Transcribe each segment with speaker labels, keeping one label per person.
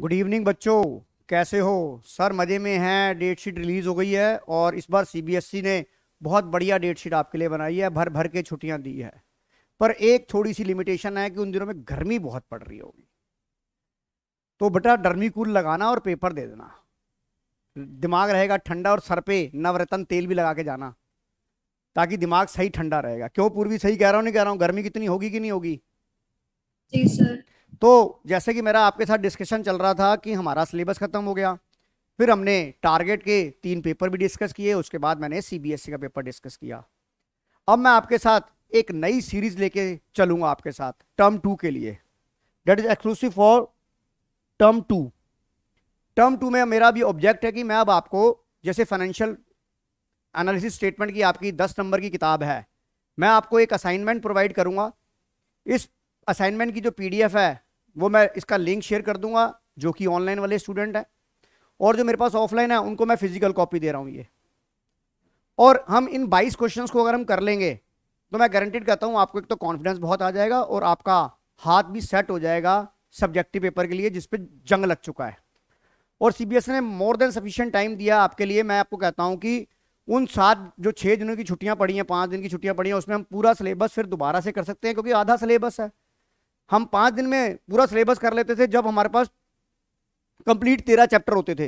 Speaker 1: Good evening बच्चों कैसे हो सर मज़े में हैं डेट शीट रिलीज़ हो गई है और इस बार सीबीएसई e ने बहुत बढ़िया डेट शीट आपके लिए बनाई है भर भर के छुट्टियां दी है पर एक थोड़ी सी लिमिटेशन है कि उन दिनों में गर्मी बहुत पड़ रही होगी तो बेटा डर्मी कूल लगाना और पेपर दे देना दिमाग रहेगा ठंडा और सर पे नवरत्न तेल भी लगा के जाना ताकि दिमाग सही ठंडा रहेगा क्यों पूर्वी सही कह रहा हूँ नहीं कह रहा हूँ गर्मी कितनी होगी कि नहीं होगी जी सर तो जैसे कि मेरा आपके साथ डिस्कशन चल रहा था कि हमारा सिलेबस खत्म हो गया फिर हमने टारगेट के तीन पेपर भी डिस्कस किए उसके बाद मैंने सीबीएसई e का पेपर डिस्कस किया अब मैं आपके साथ एक नई सीरीज लेके चलूंगा आपके साथ टर्म टू के लिए date is exclusive for term two term two में मेरा भी ऑब्जेक्ट है कि मैं अब आपको जैसे फाइनेंशियल एनालिसिस स्टेटमेंट की आपकी दस नंबर की किताब है मैं आपको एक असाइनमेंट प्रोवाइड करूंगा इस असाइनमेंट की जो पीडीएफ है वो मैं इसका लिंक शेयर कर दूंगा जो कि ऑनलाइन वाले स्टूडेंट हैं और जो मेरे पास ऑफलाइन है उनको मैं फिजिकल कॉपी दे रहा हूँ ये और हम इन 22 क्वेश्चंस को अगर हम कर लेंगे तो मैं गारंटेड कहता हूँ आपको एक तो कॉन्फिडेंस बहुत आ जाएगा और आपका हाथ भी सेट हो जाएगा सब्जेक्टिव पेपर के लिए जिसपे जंग लग चुका है और सी ने मोर देन सफिशियंट टाइम दिया आपके लिए मैं आपको कहता हूँ कि उन सात जो छः दिनों की छुट्टियाँ पड़ी हैं पाँच दिन की छुट्टियाँ पड़ी हैं उसमें हम पूरा सिलेबस फिर दोबारा से कर सकते हैं क्योंकि आधा सिलेबस है हम पाँच दिन में पूरा सिलेबस कर लेते थे जब हमारे पास कंप्लीट तेरह चैप्टर होते थे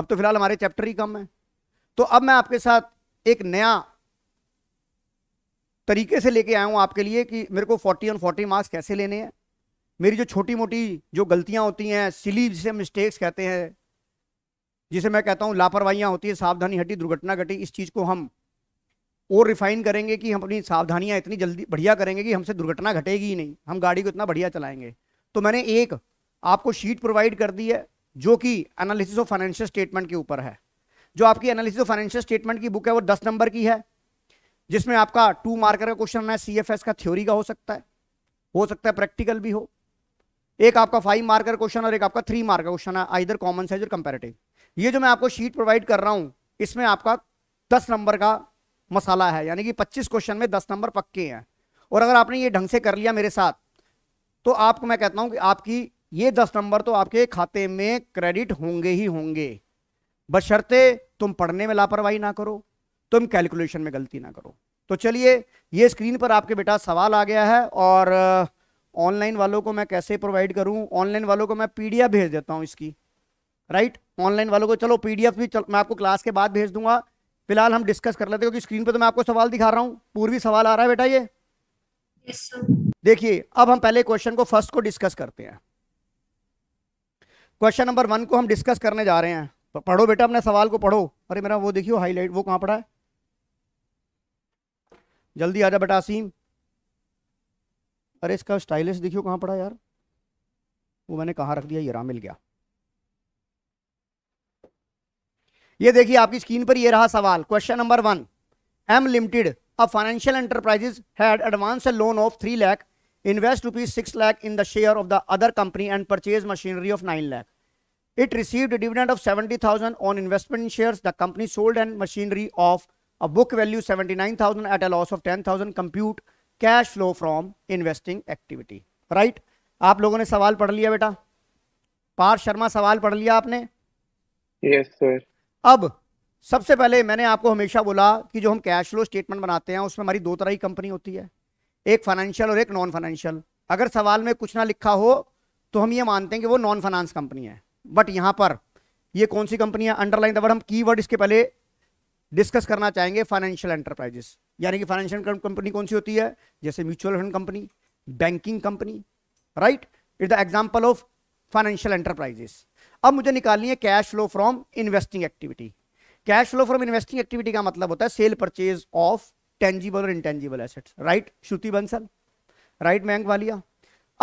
Speaker 1: अब तो फिलहाल हमारे चैप्टर ही कम है तो अब मैं आपके साथ एक नया तरीके से लेके आया हूँ आपके लिए कि मेरे को फोर्टी और फोर्टी मार्क्स कैसे लेने हैं मेरी जो छोटी मोटी जो गलतियाँ होती हैं सिली जिसे मिस्टेक्स कहते हैं जिसे मैं कहता हूँ लापरवाहियाँ होती है सावधानी हटी दुर्घटना घटी इस चीज़ को हम और रिफाइन करेंगे कि हम अपनी सावधानियां इतनी जल्दी बढ़िया करेंगे कि हमसे दुर्घटना घटेगी ही नहीं हम गाड़ी को इतना बढ़िया चलाएंगे तो मैंने एक आपको शीट प्रोवाइड कर दी है जो कि एनालिसिस ऑफ फाइनेंशियल स्टेटमेंट के ऊपर है जो आपकी एनालिसिस ऑफ फाइनेंशियल स्टेटमेंट की बुक है वो दस नंबर की है जिसमें आपका टू मार्कर का क्वेश्चन है सी का थ्योरी का हो सकता है हो सकता है प्रैक्टिकल भी हो एक आपका फाइव मार्कर क्वेश्चन और एक आपका थ्री मार्कर क्वेश्चन है either common size or comparative ये जो मैं आपको शीट प्रोवाइड कर रहा हूँ इसमें आपका दस नंबर का मसाला है यानी कि 25 क्वेश्चन में 10 नंबर पक्के हैं और अगर आपने ये ढंग से कर लिया मेरे साथ तो आपको मैं कहता हूं कि आपकी ये दस नंबर तो आपके खाते में क्रेडिट होंगे ही होंगे बशर्ते तुम पढ़ने में लापरवाही ना करो तुम कैलकुलेशन में गलती ना करो तो चलिए ये स्क्रीन पर आपके बेटा सवाल आ गया है और ऑनलाइन uh, वालों को मैं कैसे प्रोवाइड करूं ऑनलाइन वालों को मैं पीडीएफ भेज देता हूं इसकी राइट ऑनलाइन वालों को चलो पीडीएफ भी चल, मैं आपको क्लास के बाद भेज दूंगा फिलहाल हम डिस्कस कर लेते हैं क्योंकि स्क्रीन पर तो मैं आपको सवाल दिखा रहा हूँ पूर्वी सवाल आ रहा है बेटा ये yes, देखिए अब हम पहले क्वेश्चन को फर्स्ट को डिस्कस करते हैं क्वेश्चन नंबर वन को हम डिस्कस करने जा रहे हैं पढ़ो बेटा अपने सवाल को पढ़ो अरे मेरा वो देखियो हाईलाइट वो कहाँ पड़ा है जल्दी आ जा बेटा असीम अरे इसका स्टाइलिश देखियो कहाँ पड़ा यार वो मैंने कहाँ रख दिया ये रहा मिल गया ये देखिए आपकी स्क्रीन पर ये रहा सवाल question number one M limited a financial enterprises had advance a loan of three lakh invest rupees six lakh in the share of the other company and purchase machinery of nine lakh it receive It received a dividend of 70,000 share the company sold and machinery of a book value seventy nine thousand at a loss of ten thousand compute cash flow from investing activity right आप लोगों ने सवाल पढ़ लिया बेटा पार शर्मा सवाल पढ़ लिया आपने यस yes, सर अब सबसे पहले मैंने आपको हमेशा बोला कि जो हम कैश फ्लो स्टेटमेंट बनाते हैं उसमें हमारी दो तरह की कंपनी होती है एक फाइनेंशियल और एक नॉन फाइनेंशियल अगर सवाल में कुछ ना लिखा हो तो हम ये मानते हैं कि वो नॉन फाइनेंस कंपनी है बट यहां पर ये कौन सी कंपनी है अंडरलाइन दर्ड हम की इसके पहले डिस्कस करना चाहेंगे फाइनेंशियल एंटरप्राइजेस यानी कि फाइनेंशियल कंपनी कौन सी होती है जैसे mutual fund company banking company right it the example of financial enterprises अब मुझे निकालनी है cash flow from investing activity cash flow from investing activity का मतलब होता है सेल परचेज ऑफ टेंजिबल और intangible assets right Shruti Bansal right बैंक वालिया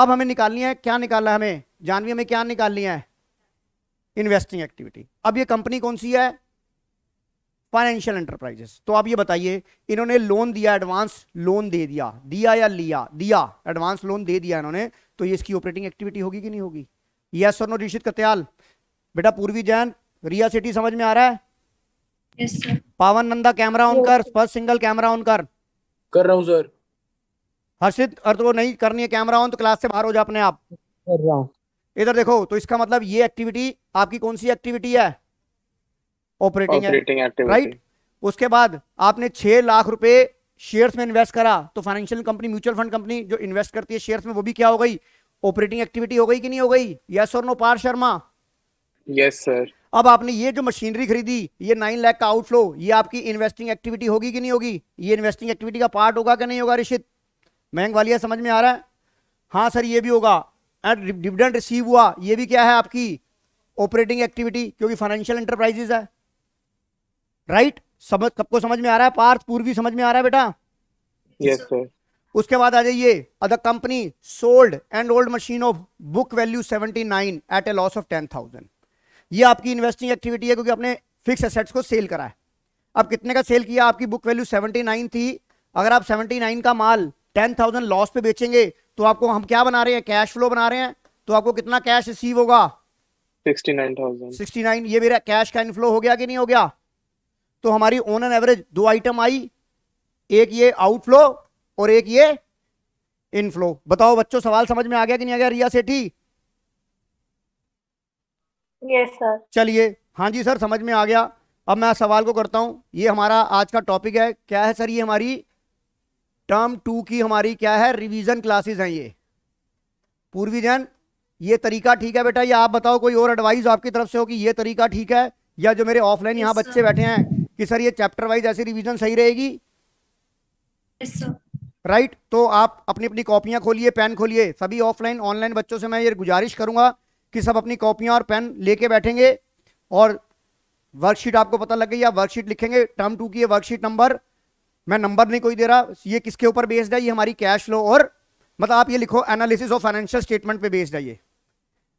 Speaker 1: अब हमें निकालनी है क्या निकालना है हमें जानवी हमें क्या निकालनी है इन्वेस्टिंग एक्टिविटी अब ये कंपनी कौन सी है फाइनेंशियल एंटरप्राइजेस तो आप ये बताइए इन्होंने लोन दिया एडवांस लोन दे दिया दिया या लिया दिया एडवांस लोन दे दिया इन्होंने तो ये इसकी ऑपरेटिंग एक्टिविटी होगी कि नहीं होगी यस और नो रिशित कत्याल बेटा पूर्वी जैन रिया सिटी समझ में आ रहा है yes, Pawan Nanda camera on कर फर्स्ट सिंगल कैमरा ऑन कर कर रहा हूँ सर हर्षित अर्थ तो वो नहीं करनी है कैमरा ऑन तो क्लास से बाहर हो जाए अपने आप कर रहा हूँ इधर देखो तो इसका मतलब ये एक्टिविटी आपकी कौन सी एक्टिविटी है ऑपरेटिंग राइट उसके बाद आपने छह लाख रुपए शेयर्स में इन्वेस्ट करा तो financial company mutual fund company जो इन्वेस्ट करती है शेयर्स में वो भी क्या हो गई ऑपरेटिंग एक्टिविटी हो गई कि नहीं हो गई यस और नो पार शर्मा यस सर अब आपने ये जो मशीनरी खरीदी ये नाइन लाख का आउटफ्लो ये आपकी इन्वेस्टिंग एक्टिविटी होगी कि नहीं होगी ये इन्वेस्टिंग एक्टिविटी का पार्ट होगा कि नहीं होगा रिशित महंग वालिया समझ में आ रहा है हाँ सर ये भी होगा एंड डिविडेंड रिसीव हुआ ये भी क्या है आपकी ऑपरेटिंग एक्टिविटी क्योंकि फाइनेंशियल एंटरप्राइजेज है राइट समझ सबको समझ में आ रहा है पार्थ पूर्वी समझ में आ रहा है बेटा यस yes, सर उसके बाद आ जाइए the company sold and old machine of book value seventy nine at a loss of ten thousand ये आपकी इन्वेस्टिंग एक्टिविटी है क्योंकि आपने फिक्स एसेट्स को सेल करा है अब कितने का सेल किया आपकी बुक वैल्यू 79 थी अगर आप 79 का माल 10,000 लॉस पे बेचेंगे तो आपको हम क्या बना रहे हैं कैश फ्लो बना रहे हैं तो आपको कितना कैश रिसीव होगा 69,000 69 ये मेरा कैश का इनफ्लो हो गया कि नहीं हो गया तो हमारी ओन एन एवरेज दो आइटम आई एक ये आउटफ्लो और एक ये इनफ्लो बताओ बच्चों सवाल समझ में आ गया कि नहीं आ गया रिया सेठी यस सर चलिए हाँ जी सर समझ में आ गया अब मैं सवाल को करता हूँ ये हमारा आज का टॉपिक है क्या है सर ये हमारी टर्म टू की हमारी क्या है रिवीजन क्लासेस हैं ये पूर्वी जैन ये तरीका ठीक है बेटा ये आप बताओ कोई और एडवाइस आपकी तरफ से हो कि ये तरीका ठीक है या जो मेरे ऑफलाइन यहाँ बच्चे बैठे हैं कि सर ये चैप्टर वाइज ऐसी रिवीजन सही रहेगी राइट तो आप अपनी अपनी कॉपियां खोलिए पेन खोलिए सभी ऑफलाइन ऑनलाइन बच्चों से मैं ये गुजारिश करूंगा कि सब अपनी कॉपियाँ और पेन लेके बैठेंगे और वर्कशीट आपको पता लग गई आप वर्कशीट लिखेंगे टर्म टू की वर्कशीट नंबर मैं नंबर नहीं कोई दे रहा ये किसके ऊपर बेस्ड है ये हमारी कैश फ्लो और मतलब आप ये लिखो एनालिसिस ऑफ फाइनेंशियल स्टेटमेंट पे बेस्ड है ये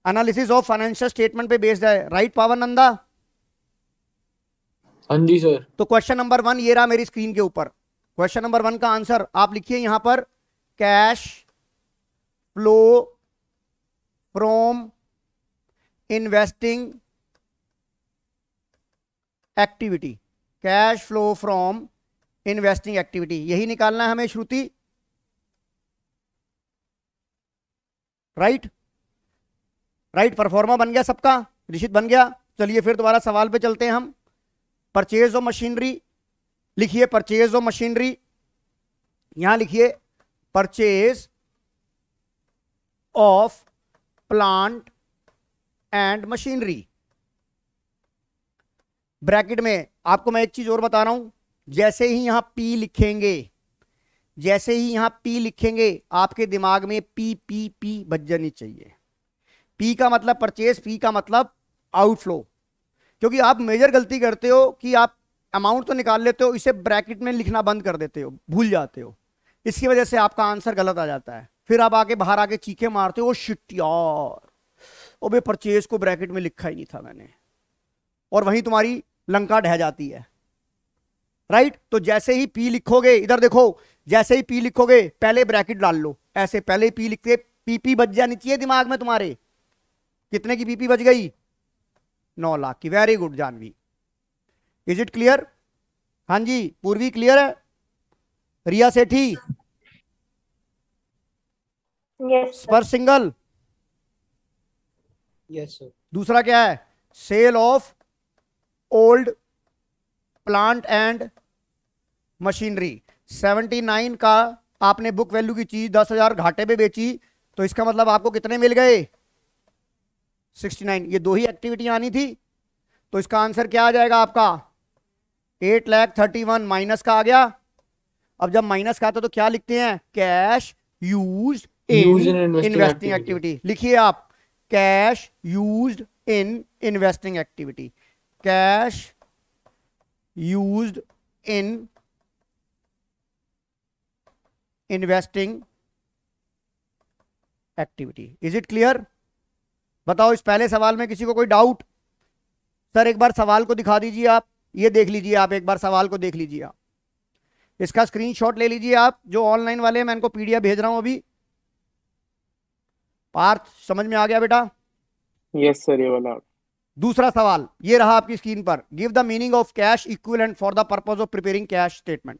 Speaker 1: एनालिसिस ऑफ फाइनेंशियल स्टेटमेंट पे बेस्ड है राइट पावन नंदा हाँ जी सर तो क्वेश्चन नंबर वन ये रहा मेरी स्क्रीन के ऊपर क्वेश्चन नंबर वन का आंसर आप लिखिए यहां पर cash flow from investing activity cash flow from investing activity यही निकालना है हमें श्रुति राइट राइट परफॉर्मा बन गया सबका निश्चित बन गया चलिए फिर दोबारा सवाल पे चलते हैं हम परचेज ऑफ मशीनरी लिखिए परचेज ऑफ मशीनरी यहां लिखिए purchase of plant and machinery bracket में आपको मैं एक चीज और बता रहा हूं जैसे ही यहां पी लिखेंगे जैसे ही यहां पी लिखेंगे आपके दिमाग में पी पी पी बज जानी चाहिए पी का मतलब परचेज पी का मतलब आउटफ्लो क्योंकि आप मेजर गलती करते हो कि आप अमाउंट तो निकाल लेते हो इसे ब्रैकेट में लिखना बंद कर देते हो भूल जाते हो इसकी वजह से आपका आंसर गलत आ जाता है फिर आप आके बाहर आके चीखे मारते हो शिट और और भाई परचेज को ब्रैकेट में लिखा ही नहीं था मैंने और वहीं तुम्हारी लंका ढह जाती है राइट तो जैसे ही पी लिखोगे इधर देखो जैसे ही पी लिखोगे पहले ब्रैकेट डाल लो ऐसे पहले ही पी लिखते पीपी बच जानी चाहिए दिमाग में तुम्हारे कितने की पीपी बच गई नौ लाख की very good Janvi is it clear हाँ जी पूर्वी क्लियर है रिया सेठी स्पर सिंगल yes, दूसरा क्या है sale of old plant and machinery 79 का आपने बुक वैल्यू की चीज दस हजार घाटे पे बेची तो इसका मतलब आपको कितने मिल गए 69 ये दो ही एक्टिविटी आनी थी तो इसका आंसर क्या आ जाएगा आपका eight lakh thirty one minus का आ गया अब जब माइनस का आता तो क्या लिखते हैं cash use in investing activity लिखिए आप cash use in investing activity cash use in investing activity is it clear बताओ इस पहले सवाल में किसी को कोई डाउट सर एक बार सवाल को दिखा दीजिए आप ये देख लीजिए आप एक बार सवाल को देख लीजिए आप इसका स्क्रीनशॉट ले लीजिए आप जो ऑनलाइन वाले हैं मैं इनको पीडीएफ भेज रहा हूं अभी पार्थ समझ में आ गया बेटा यस सर ये वाला दूसरा सवाल ये रहा आपकी स्क्रीन पर give the meaning of cash equivalent for the purpose of preparing cash statement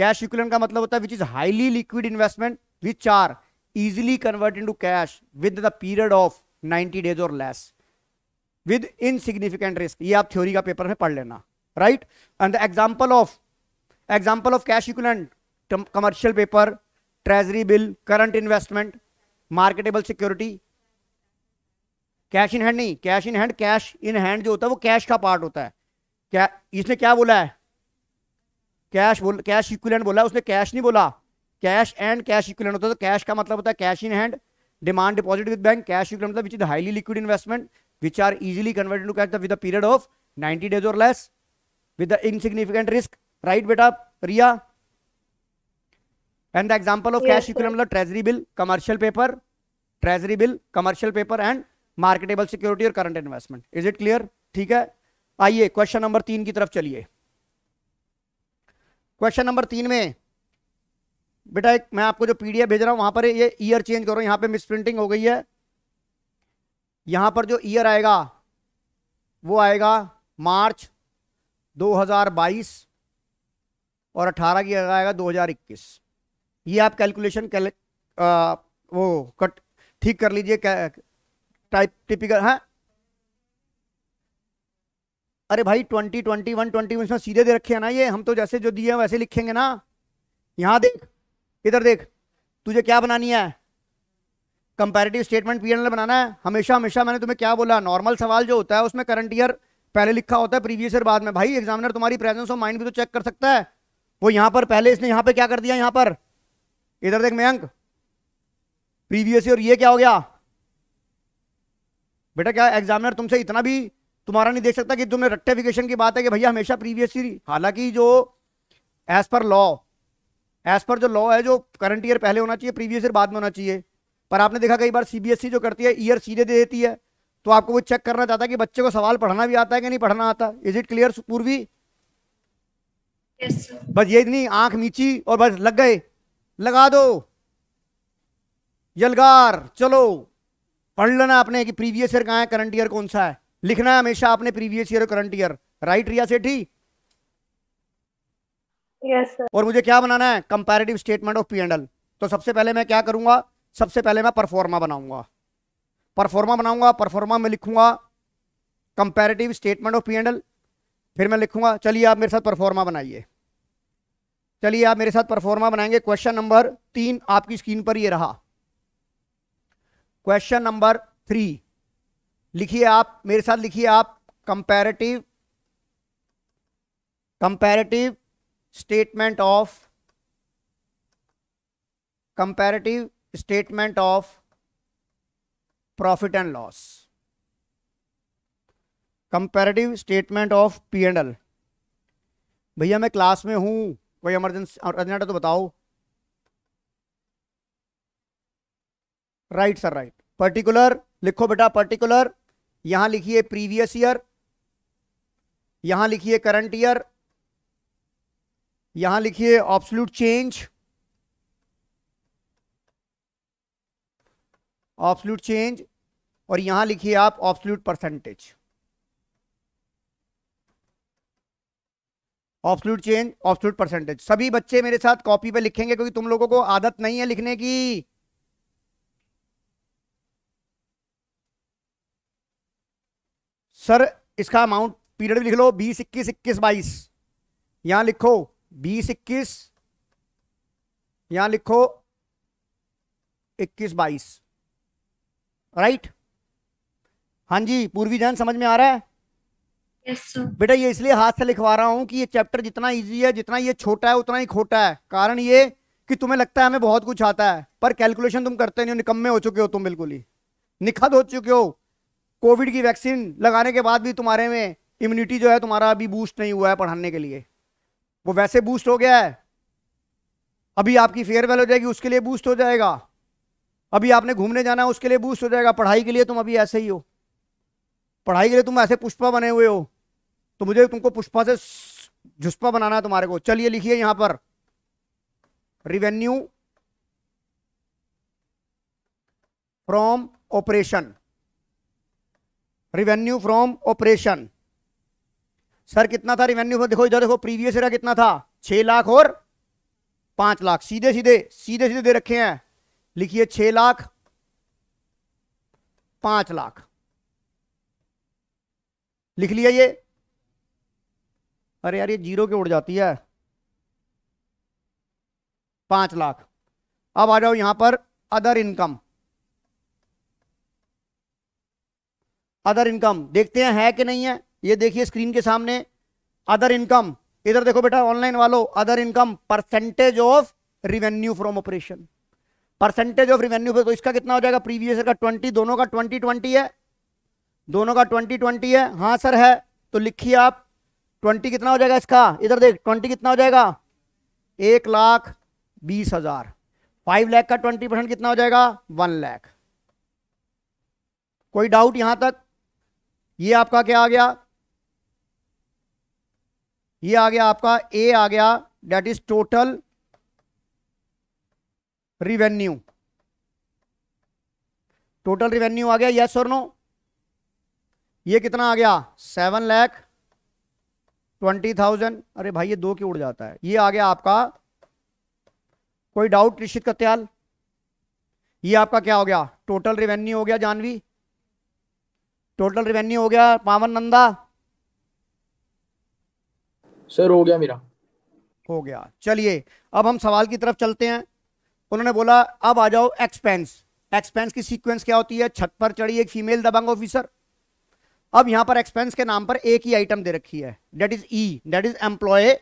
Speaker 1: cash equivalent का मतलब होता है which is highly liquid investment which are easily convert into cash with the period of 90 और less with in significant risk ये आप theory का paper में पढ़ लेना right and example of example of cash equivalent commercial paper treasury bill current investment marketable security cash in hand नहीं cash in hand cash in hand जो होता है वो कैश का पार्ट होता है क्या इसने क्या बोला है कैश बोल कैश इक्विलेंट बोला उसने कैश नहीं बोला कैश एंड कैश इक्विलेंट होता है तो कैश का मतलब होता है cash in hand demand deposit with bank cash equivalent मतलब which is highly liquid investment which are easily converted into cash with a period of 90 days or less with the insignificant risk right beta riya and the example of cash equity मतलब treasury bill commercial paper treasury bill commercial paper and marketable security और current investment is it clear ठीक है आइए question number तीन की तरफ चलिए question number तीन में बेटा एक मैं आपको जो पीडीएफ भेज रहा हूं वहां पर ये ईयर चेंज करो यहां पे मिस प्रिंटिंग हो गई है यहां पर जो ईयर आएगा वो आएगा मार्च 2022 और 18 की जगह आएगा 2021 ये आप कैलकुलेशन कैल, वो कट ठीक कर लीजिए टाइप टिपिकल हाँ अरे भाई twenty twenty one twenty one इसमें सीधे दे रखे हैं ना ये हम तो जैसे जो दिए हैं वैसे लिखेंगे ना यहाँ देख इधर देख तुझे क्या बनानी है कंपैरेटिव स्टेटमेंट पी बनाना है हमेशा हमेशा मैंने तुम्हें क्या बोला नॉर्मल सवाल जो होता है उसमें करंट ईयर पहले लिखा होता है प्रीवियस ईयर बाद में भाई एग्जामिनर तुम्हारी प्रेजेंस ऑफ माइंड भी तो चेक कर सकता है वो यहाँ पर पहले इसने यहाँ पर क्या कर दिया यहाँ पर इधर देख मयंक प्रीवियस ईयर ये क्या हो गया बेटा क्या एग्जामिनर तुमसे इतना भी तुम्हारा नहीं देख सकता कि तुमने रेक्टिफिकेशन की बात है कि भैया हमेशा प्रीवियस ईयर हालांकि जो as per law as per जो लॉ है जो करंट ईयर पहले होना चाहिए प्रीवियस ईयर बाद में होना चाहिए पर आपने देखा कई बार सीबीएसई e जो करती है ईयर सीधे दे देती है तो आपको वो चेक करना चाहता है कि बच्चे को सवाल पढ़ना भी आता है कि नहीं पढ़ना आता is it clear Purvi yes, बस ये नहीं आंख मीची और बस लग गए लगा दो यलगार चलो पढ़ लेना आपने कि प्रीवियस ईयर कहाँ है करंट ईयर कौन सा है लिखना है हमेशा आपने प्रीवियस ईयर और current year right Riya Sethi yes, और मुझे क्या बनाना है comparative statement of P and L तो सबसे पहले मैं क्या करूंगा सबसे पहले मैं परफॉर्मा बनाऊंगा परफॉर्मा बनाऊंगा परफॉर्मा में लिखूंगा comparative statement of P and L फिर मैं लिखूंगा चलिए आप मेरे साथ परफॉर्मा बनाइए चलिए आप मेरे साथ परफॉर्मा बनाएंगे क्वेश्चन नंबर तीन आपकी स्क्रीन पर ये रहा क्वेश्चन नंबर थ्री लिखिए आप मेरे साथ लिखिए आप comparative comparative statement of comparative statement of profit and loss comparative statement of P and L भैया मैं क्लास में हूं कोई इमरजेंसी अर्जेंट है तो बताओ राइट सर राइट पर्टिकुलर लिखो बेटा पर्टिकुलर यहां लिखिए प्रीवियस ईयर यहां लिखिए करंट ईयर यहां लिखिए ऑब्सल्यूट चेंज ऑब्सोल्यूट चेंज और यहां लिखिए आप absolute percentage absolute change absolute percentage सभी बच्चे मेरे साथ कॉपी पे लिखेंगे क्योंकि तुम लोगों को आदत नहीं है लिखने की सर इसका अमाउंट पीरियड भी लिख लो बीस इक्कीस इक्कीस बाईस यहां लिखो बीस इक्कीस यहां लिखो इक्कीस बाईस राइट हाँ जी पूर्वी जन समझ में आ रहा है बेटा ये इसलिए हाथ से लिखवा रहा हूँ कि ये चैप्टर जितना इजी है जितना ये छोटा है उतना ही खोटा है कारण ये कि तुम्हें लगता है हमें बहुत कुछ आता है पर कैलकुलेशन तुम करते नहीं हो निकम्मे हो चुके हो तुम बिल्कुल ही निखत हो चुके हो कोविड की वैक्सीन लगाने के बाद भी तुम्हारे में इम्यूनिटी जो है तुम्हारा अभी बूस्ट नहीं हुआ है पढ़ाने के लिए वो वैसे बूस्ट हो गया है अभी आपकी फेयरवेल हो जाएगी उसके लिए बूस्ट हो जाएगा अभी आपने घूमने जाना है उसके लिए बूस्ट हो जाएगा पढ़ाई के लिए तुम अभी ऐसे ही हो पढ़ाई के लिए तुम ऐसे पुष्पा बने हुए हो तो मुझे तुमको पुष्पा से झुष्पा बनाना है तुम्हारे को चलिए लिखिए यहां पर revenue from operation revenue from operation sir कितना था रिवेन्यू देखो इधर देखो प्रीवियस ईयर कितना था छह लाख और पांच लाख सीधे सीधे सीधे सीधे दे रखे हैं लिखिए छह लाख पांच लाख लिख लिया ये अरे यार ये जीरो की उड़ जाती है पांच लाख अब आ जाओ यहां पर अदर इनकम अदर इनकम देखते हैं है कि नहीं है ये देखिए स्क्रीन के सामने अदर इनकम इधर देखो बेटा ऑनलाइन वालों other income percentage of revenue from operation percentage of revenue तो इसका कितना हो जाएगा प्रीवियस का ट्वेंटी दोनों का ट्वेंटी ट्वेंटी है दोनों का ट्वेंटी ट्वेंटी है हाँ सर है तो लिखिए आप ट्वेंटी कितना हो जाएगा इसका इधर देख ट्वेंटी कितना हो जाएगा एक लाख बीस हजार फाइव लैख का ट्वेंटी परसेंट कितना हो जाएगा वन लैख कोई डाउट यहां तक ये आपका क्या आ गया ये आ गया आपका ए आ गया that is total revenue total revenue आ गया यस और नो ये कितना आ गया सेवन लैख ट्वेंटी थाउजेंड अरे भाई ये दो क्यों उड़ जाता है ये आ गया आपका कोई डाउट निश्चित कत्याल ये आपका क्या हो गया टोटल रेवेन्यू हो गया जानवी टोटल रेवेन्यू हो गया पावन नंदा सर हो गया मेरा हो गया चलिए अब हम सवाल की तरफ चलते हैं उन्होंने बोला अब आ जाओ एक्सपेंस एक्सपेंस की सीक्वेंस क्या होती है छत पर चढ़ी एक फीमेल दबंग ऑफिसर अब यहां पर एक्सपेंस के नाम पर एक ही आइटम दे रखी है डेट इज ई that is employee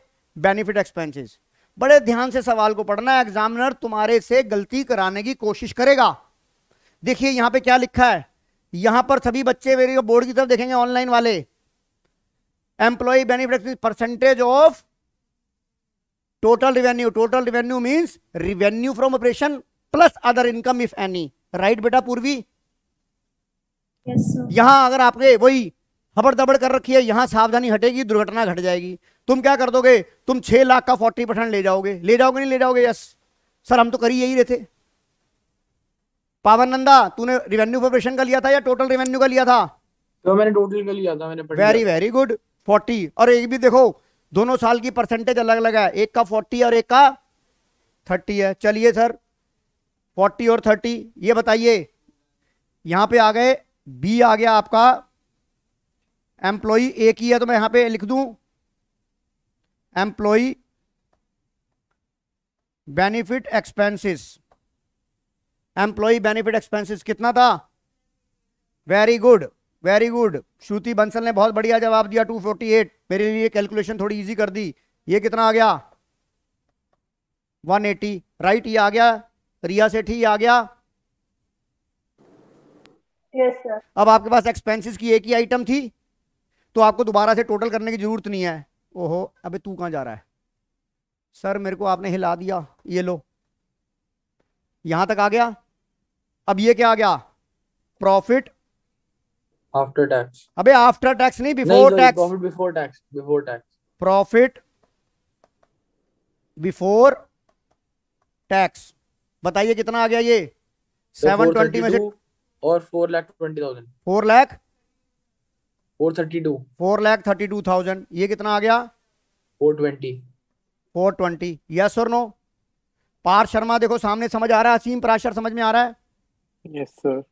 Speaker 1: benefit expenses बड़े ध्यान से सवाल को पढ़ना एग्जामिनर तुम्हारे से गलती कराने की कोशिश करेगा देखिए यहां पे क्या लिखा है यहां पर सभी बच्चे मेरे बोर्ड की तरफ देखेंगे ऑनलाइन वाले employee benefit expense percentage of total revenue total revenue means revenue from operation plus other income if any right बेटा पूर्वी यहाँ अगर आपने वही हबड़ दबड़ कर रखी है यहाँ सावधानी हटेगी दुर्घटना घट जाएगी तुम क्या कर दोगे तुम छह लाख का फोर्टी परसेंट ले जाओगे ले जाओगे नहीं ले जाओगे यस सर हम तो कर ही यही रहे थे पावन नंदा तूने रिवेन्यू प्रिपरेशन का लिया था या टोटल रेवेन्यू का लिया था तो मैंने टोटल का लिया था मैंने वेरी वेरी गुड फोर्टी और एक भी देखो दोनों साल की परसेंटेज अलग अलग है एक का फोर्टी और एक का थर्टी है चलिए सर फोर्टी और थर्टी ये बताइए यहाँ पे आ गए बी आ गया आपका एम्प्लॉई ए की है तो मैं यहां पे लिख दूं employee benefit expenses employee benefit expenses कितना था very good very good Shruti Bansal ने बहुत बढ़िया जवाब दिया 248 मेरे लिए कैलकुलेशन थोड़ी इजी कर दी ये कितना आ गया 180 राइट right, ये आ गया रिया सेठी ये आ गया सर अब आपके पास एक्सपेंसिस की एक ही आइटम थी तो आपको दोबारा से टोटल करने की जरूरत नहीं है ओहो अबे तू कहाँ जा रहा है सर मेरे को आपने हिला दिया ये लो यहां तक आ गया अब ये क्या आ गया प्रॉफिट आफ्टर टैक्स अबे आफ्टर टैक्स नहीं before tax profit before tax before tax profit before tax बताइए कितना आ गया ये
Speaker 2: सेवन तो ट्वेंटी में से
Speaker 1: और four lakh twenty thousand four lakh four thirty two four lakh thirty two thousand ये कितना आ गया four twenty four twenty yes और नो पार शर्मा देखो सामने समझ आ रहा है असीम पराशर समझ में आ रहा है यस सर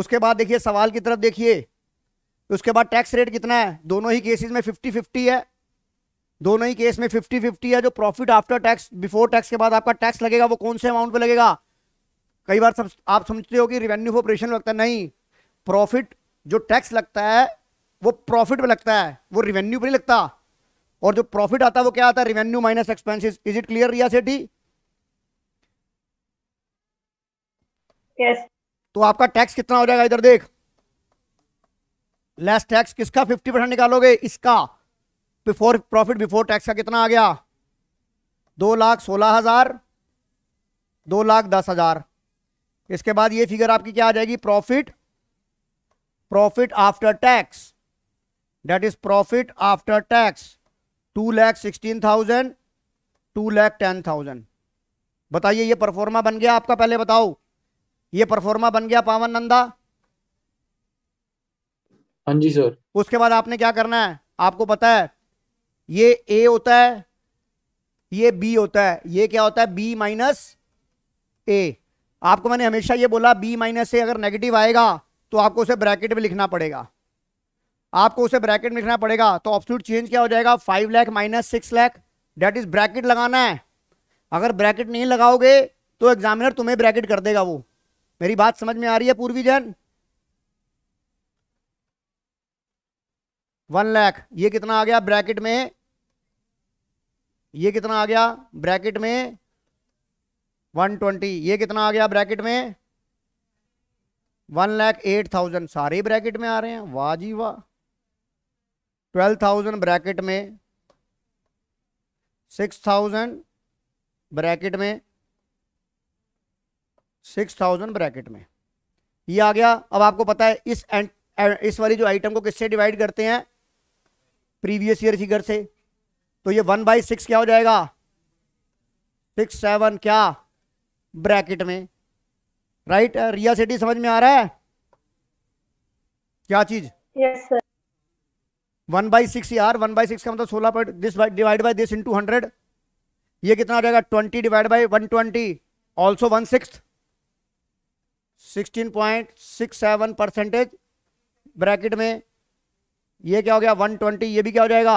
Speaker 1: उसके बाद देखिए सवाल की तरफ देखिए उसके बाद टैक्स रेट कितना है दोनों ही केसेस में फिफ्टी फिफ्टी है दोनों ही केस में फिफ्टी फिफ्टी है जो profit after tax before tax के बाद आपका टैक्स लगेगा वो कौन से अमाउंट पे लगेगा कई बार सब आप समझते हो कि रिवेन्यू ऑपरेशन लगता है नहीं प्रॉफिट जो टैक्स लगता है वो प्रॉफिट में लगता है वो रिवेन्यू पर नहीं लगता और जो प्रॉफिट आता है वो क्या आता है revenue minus expenses is it clear Riya Sethi yes. तो आपका टैक्स कितना हो जाएगा इधर देख लेस टैक्स किसका फिफ्टी परसेंट निकालोगे इसका बिफोर प्रॉफिट बिफोर टैक्स का कितना आ गया दो लाख सोलह हजार दो लाख दस हजार इसके बाद ये फिगर आपकी क्या आ जाएगी profit profit after tax that is profit after tax two lakh sixteen thousand two lakh ten thousand बताइए ये परफॉर्मा बन गया आपका पहले बताओ ये परफॉर्मा बन गया पावन नंदा हाँ जी सर उसके बाद आपने क्या करना है आपको पता है ये ए होता है ये बी होता है ये क्या होता है बी माइनस ए आपको मैंने हमेशा ये बोला बी माइनस ए अगर नेगेटिव आएगा तो आपको उसे ब्रैकेट में लिखना पड़ेगा आपको उसे ब्रैकेट में लिखना पड़ेगा तो ऑप्सूट चेंज क्या हो जाएगा five lakh minus six lakh that is bracket लगाना है अगर ब्रैकेट नहीं लगाओगे तो एग्जामिनर तुम्हें ब्रैकेट कर देगा वो मेरी बात समझ में आ रही है पूर्वी जैन वन लैख ये कितना आ गया ब्रैकेट में ये कितना आ गया ब्रैकेट में वन ट्वेंटी ये कितना आ गया ब्रैकेट में वन लैख एट थाउजेंड सारे ब्रैकेट में आ रहे हैं वाह जी वाह ट्वेल्व थाउजेंड ब्रैकेट में सिक्स थाउजेंड ब्रैकेट में सिक्स थाउजेंड ब्रैकेट में ये आ गया अब आपको पता है इस एंड इस वाली जो आइटम को किससे डिवाइड करते हैं प्रीवियस ईयर फिगर से तो ये वन बाई सिक्स क्या हो जाएगा सिक्स सेवन क्या ब्रैकेट में right right? Uh, Riya Sethi समझ में आ रहा है क्या चीज वन बाई सिक्स यार वन बाई सिक्स का मतलब सोलह point this divide by this into hundred ये कितना आ जाएगा twenty divide by one twenty also one six sixteen point six seven percentage bracket में ये क्या हो गया वन ट्वेंटी ये भी क्या हो जाएगा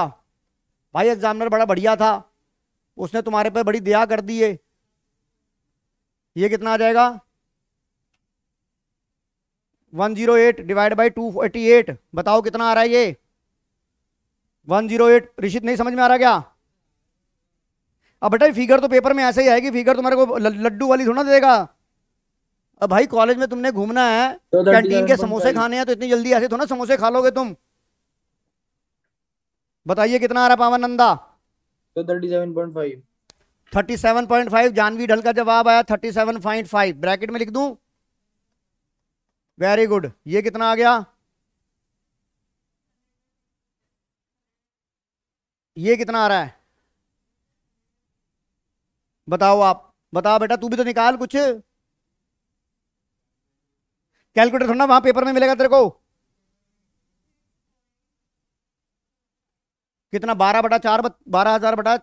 Speaker 1: भाई एग्जामिनर बड़ा बढ़िया था उसने तुम्हारे पर बड़ी दया कर दी है ये कितना आ जाएगा 108 zero eight divide by two बताओ कितना आ रहा है ये 108 जीरो एट ऋषित नहीं समझ में आ रहा क्या अब बेटा फिगर तो पेपर में ऐसे ही आएगी फिगर तुम्हारे को लड्डू वाली थोड़ा देगा अब भाई कॉलेज में तुमने घूमना है तो कैंटीन के समोसे खाने हैं तो इतनी जल्दी ऐसे थोड़ा समोसे खा लोगे तुम बताइए कितना आ रहा है पावन नंदा तो थर्टी 37.5 जानवी ढल का जवाब आया 37.5 ब्रैकेट में लिख दूं वेरी गुड ये कितना आ गया ये कितना आ रहा है बताओ आप बताओ बेटा तू भी तो निकाल कुछ कैलकुलेटर थोड़ा वहां पेपर में मिलेगा तेरे को कितना बारह बटा चार बारह हजार बटा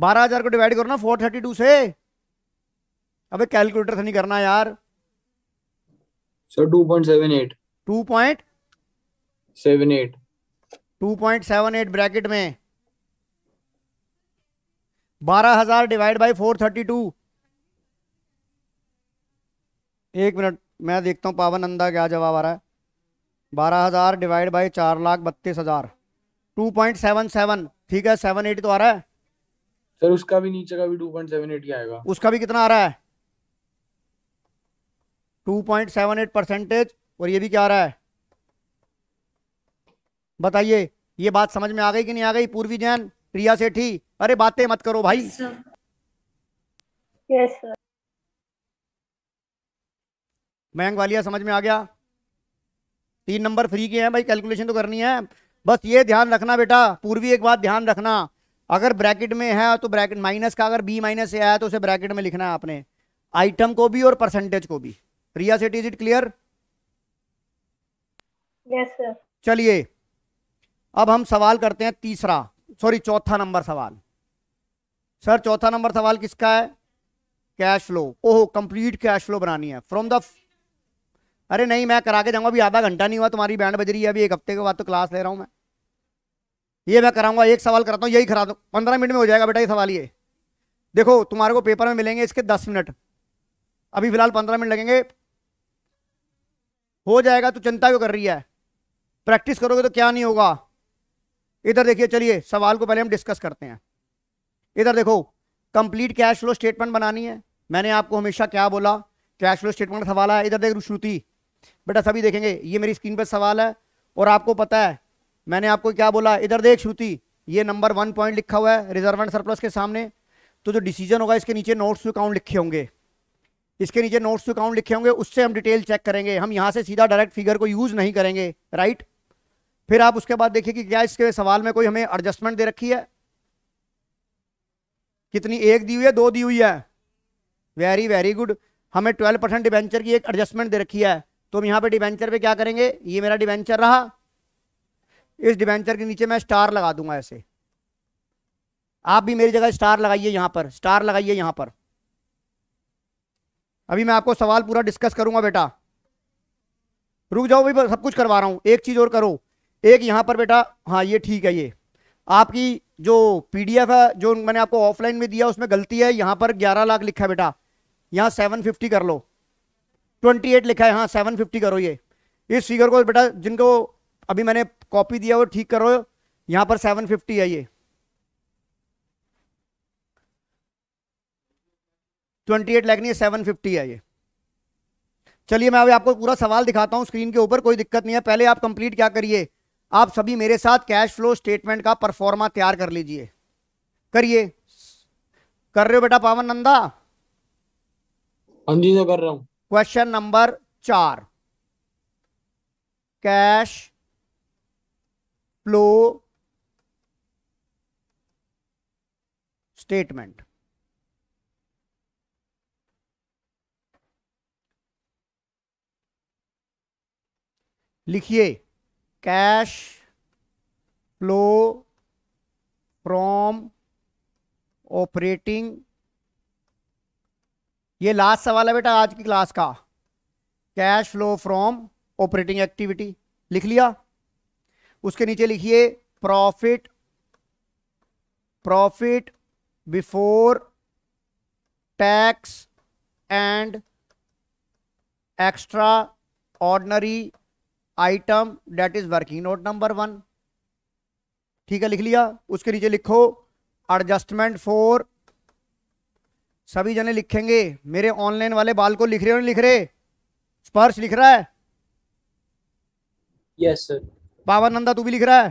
Speaker 1: बारह हजार को डिवाइड करो ना फोर थर्टी टू से अबे कैलकुलेटर से नहीं करना यार sir two point seven eight two point seven eight two point seven eight bracket में बारह हजार divide by four thirty two एक मिनट मैं देखता हूँ पावन अंदा क्या जवाब आ रहा है बारह हजार डिवाइड बाई चार लाख बत्तीस हजार टू पॉइंट सेवन सेवन ठीक है सेवन एट तो आ रहा है सर उसका भी नीचे का भी टू पॉइंट 2.78 का आएगा उसका भी कितना आ रहा है two point seven eight percentage और ये भी क्या आ रहा है बताइए ये बात समझ में आ गई कि नहीं आ गई पूर्वी जैन प्रिया सेठी अरे बातें मत करो भाई yes, yes मयंक वालिया समझ में आ गया तीन नंबर फ्री के हैं भाई कैलकुलेशन तो करनी है बस ये ध्यान रखना बेटा पूर्वी एक बात ध्यान रखना अगर ब्रैकेट में है तो ब्रैकेट माइनस का अगर बी माइनस से आया तो उसे ब्रैकेट में लिखना है आपने आइटम को भी और परसेंटेज को भी Riya Sethi is it clear चलिए अब हम सवाल करते हैं तीसरा सॉरी चौथा नंबर सवाल सर चौथा नंबर सवाल किसका है कैश फ्लो ओहो कंप्लीट कैश फ्लो बनानी है फ्रॉम द अरे नहीं मैं करा के जाऊंगा अभी आधा घंटा नहीं हुआ तुम्हारी बैंड बज रही है अभी एक हफ्ते के बाद तो क्लास ले रहा हूं मैं ये मैं कराऊंगा एक सवाल कराता हूँ यही करा दो पंद्रह मिनट में हो जाएगा बेटा ये सवाल ये देखो तुम्हारे को पेपर में मिलेंगे इसके दस मिनट अभी फिलहाल पंद्रह मिनट लगेंगे हो जाएगा तो चिंता क्यों कर रही है प्रैक्टिस करोगे तो क्या नहीं होगा इधर देखिए चलिए सवाल को पहले हम डिस्कस करते हैं इधर देखो कंप्लीट कैश फ्लो स्टेटमेंट बनानी है मैंने आपको हमेशा क्या बोला कैश फ्लो स्टेटमेंट का सवाल है इधर देख श्रुति बेटा सभी देखेंगे ये मेरी स्क्रीन पर सवाल है और आपको पता है मैंने आपको क्या बोला इधर देख श्रुति ये नंबर वन पॉइंट लिखा हुआ है रिजर्व एंड सरप्लस के सामने तो जो डिसीजन होगा इसके नीचे नोट्स टू अकाउंट लिखे होंगे इसके नीचे नोट्स टू अकाउंट लिखे होंगे उससे हम डिटेल चेक करेंगे हम यहाँ से सीधा डायरेक्ट फिगर को यूज़ नहीं करेंगे राइट फिर आप उसके बाद देखिए कि क्या इसके सवाल में कोई हमें एडजस्टमेंट दे रखी है कितनी एक दी हुई है दो दी हुई है वेरी वेरी गुड हमें ट्वेल्व परसेंट डिवेंचर की एक एडजस्टमेंट दे रखी है तो हम यहाँ पे डिवेंचर पे क्या करेंगे ये मेरा डिवेंचर रहा इस डिबेंचर के नीचे मैं स्टार लगा दूंगा ऐसे आप भी मेरी जगह स्टार लगाइए यहां पर स्टार लगाइए यहां पर अभी मैं आपको सवाल पूरा डिस्कस करूंगा बेटा रुक जाओ भाई सब कुछ करवा रहा हूँ एक चीज़ और करो एक यहां पर बेटा हाँ ये ठीक है ये आपकी जो पीडीएफ है जो मैंने आपको ऑफलाइन में दिया उसमें गलती है यहां पर 11 लाख लिखा है बेटा सेवन 750 कर लो 28 लिखा है हाँ 750 करो ये इस फिगर को बेटा जिनको अभी मैंने कॉपी दिया वो ठीक करो यहां पर सेवन फिफ्टी है ये ट्वेंटी एट लैख नहीं सेवन फिफ्टी है ये चलिए मैं अभी आपको पूरा सवाल दिखाता हूं स्क्रीन के ऊपर कोई दिक्कत नहीं है पहले आप कंप्लीट क्या करिए आप सभी मेरे साथ कैश फ्लो स्टेटमेंट का परफॉर्मा तैयार कर लीजिए करिए कर रहे हो बेटा पावन नंदा हाँ जी सर कर रहा हूँ क्वेश्चन नंबर चार कैश फ्लो स्टेटमेंट लिखिए कैश फ्लो फ्रॉम ऑपरेटिंग ये लास्ट सवाल है बेटा आज की क्लास का cash flow from operating activity लिख लिया उसके नीचे लिखिए profit profit before tax and extraordinary item that is working note number one ठीक है लिख लिया उसके नीचे लिखो एडजस्टमेंट फॉर सभी जने लिखेंगे मेरे ऑनलाइन वाले बाल को लिख रहे हो नहीं लिख रहे स्पर्श लिख रहा है यस yes, सर पावन नंदा तू भी लिख रहा है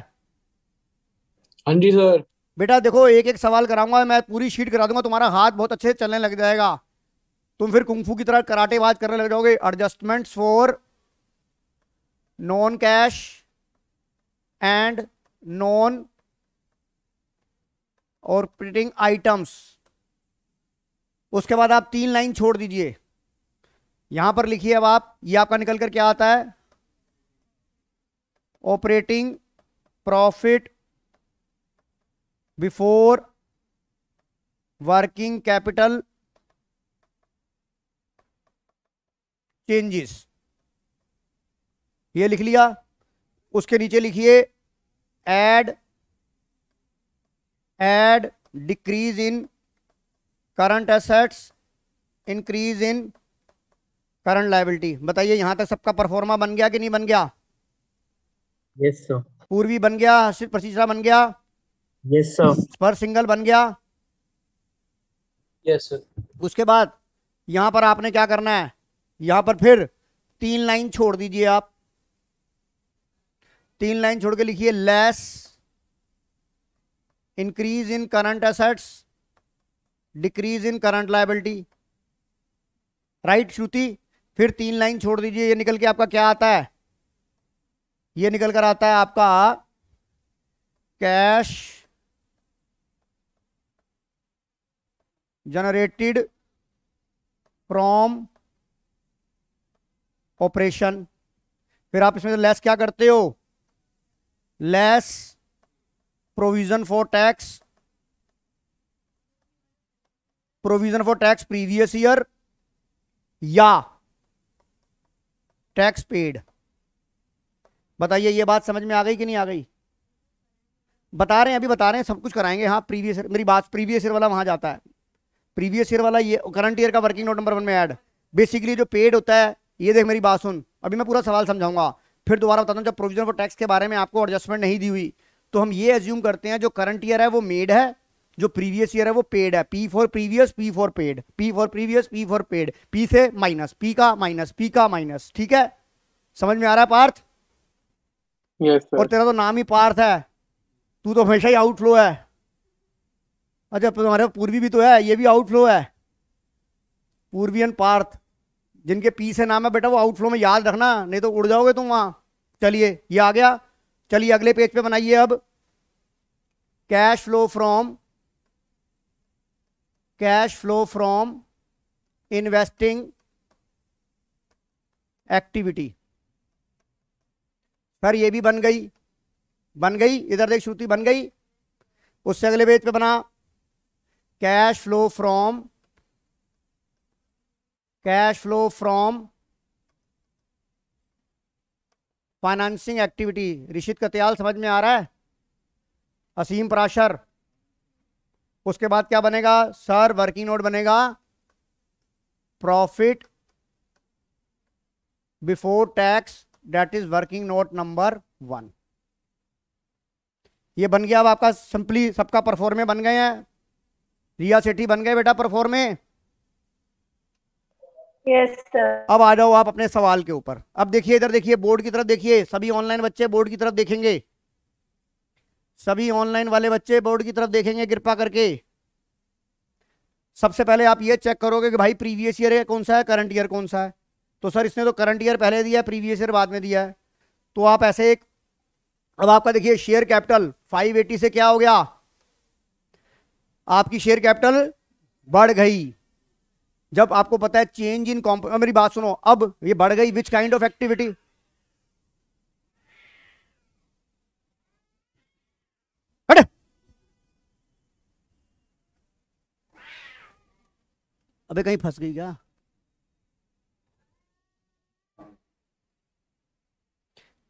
Speaker 1: हाँ जी सर बेटा देखो एक एक सवाल कराऊंगा मैं पूरी शीट करा दूंगा तुम्हारा हाथ बहुत अच्छे चलने लग जाएगा तुम फिर कुंफू की तरह बात करने लग जाओगे adjustment for non cash and non और प्रिंटिंग आइटम्स उसके बाद आप तीन लाइन छोड़ दीजिए यहां पर लिखिए अब आप ये आपका निकल कर क्या आता है operating profit before working capital changes ये लिख लिया उसके नीचे लिखिए add add decrease in current assets increase in current liability बताइए यहां तक सबका परफॉर्मा बन गया कि नहीं बन गया पूर्वी बन गया हर्षित प्रतीसरा बन गया यस सर सिंगल बन गया यस सर उसके बाद यहाँ पर आपने क्या करना है यहाँ पर फिर तीन लाइन छोड़ दीजिए आप तीन लाइन छोड़ के लिखिए less increase in current assets decrease in current liability right Shruti फिर तीन लाइन छोड़ दीजिए ये निकल के आपका क्या आता है ये निकल कर आता है आपका कैश जनरेटेड फ्रॉम ऑपरेशन फिर आप इसमें से लेस क्या करते हो less provision for tax provision for tax previous year या टैक्स पेड बताइए ये बात समझ में आ गई कि नहीं आ गई बता रहे हैं अभी बता रहे हैं सब कुछ कराएंगे हाँ प्रीवियस ईयर मेरी बात प्रीवियस ईयर वाला वहाँ जाता है प्रीवियस ईयर वाला ये करंट ईयर का वर्किंग नोट नंबर वन में ऐड बेसिकली जो पेड होता है ये देख मेरी बात सुन अभी मैं पूरा सवाल समझाऊंगा फिर दोबारा बताता हूँ जब प्रोविजन फॉर टैक्स के बारे में आपको एडजस्टमेंट नहीं दी हुई तो हम ये एज्यूम करते हैं जो करंट ईयर है वो मेड है जो प्रीवियस ईयर है वो पेड है P for previous P for paid P for previous P for paid P से माइनस पी का माइनस पी का माइनस ठीक है समझ में आ रहा है पार्थ yes, और तेरा तो नाम ही पार्थ है तू तो हमेशा ही आउटफ्लो है अच्छा तुम्हारे पूर्वी भी तो है ये भी आउटफ्लो है पूर्वी एंड पार्थ जिनके पी से नाम है बेटा वो आउटफ्लो में याद रखना नहीं तो उड़ जाओगे तुम वहां चलिए ये आ गया चलिए अगले पेज पे बनाइए अब cash flow from cash flow from investing activity फिर ये भी बन गई बन गई इधर देख श्रुति बन गई उससे अगले पेज पे बना cash flow from cash flow from financing activity Rishit Katyal समझ में आ रहा है असीम पराशर उसके बाद क्या बनेगा सर वर्किंग नोट बनेगा profit before tax that is working note number one ये बन गया अब आपका सिंपली सबका परफॉर्मे बन गए हैं रिया सेठी बन गए बेटा परफॉर्मे yes, अब आ जाओ आप अपने सवाल के ऊपर अब देखिए इधर देखिए बोर्ड की तरफ देखिए सभी ऑनलाइन बच्चे बोर्ड की तरफ देखेंगे सभी ऑनलाइन वाले बच्चे बोर्ड की तरफ देखेंगे कृपा करके सबसे पहले आप ये चेक करोगे कि भाई प्रीवियस ईयर कौन सा है करंट ईयर कौन सा है तो सर इसने तो करंट ईयर पहले दिया है प्रीवियस ईयर बाद में दिया है तो आप ऐसे एक अब आपका देखिए शेयर कैपिटल 580 से क्या हो गया आपकी शेयर कैपिटल बढ़ गई जब आपको पता है चेंज इन कॉम्प मेरी बात सुनो अब ये बढ़ गई विच काइंड ऑफ एक्टिविटी अबे कहीं फंस गई क्या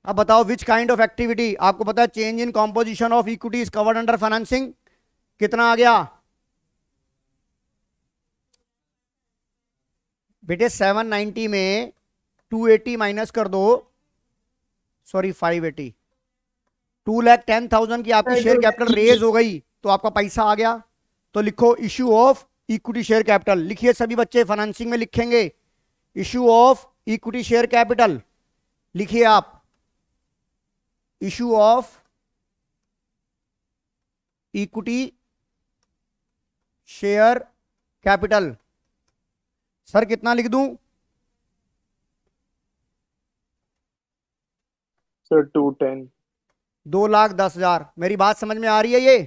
Speaker 1: अब बताओ विच काइंड ऑफ एक्टिविटी आपको पता है change in composition of equity covered under financing कितना आ गया बेटे 790 में 280 माइनस कर दो sorry 580 two lakh ten thousand की आपकी शेयर कैपिटल रेज हो गई तो आपका पैसा आ गया तो लिखो issue of equity share capital लिखिए सभी बच्चे फाइनेंसिंग में लिखेंगे issue of equity share capital लिखिए आप issue of equity share capital sir कितना लिख दूं सर टू टेन दो लाख दस हजार मेरी बात समझ में आ रही है ये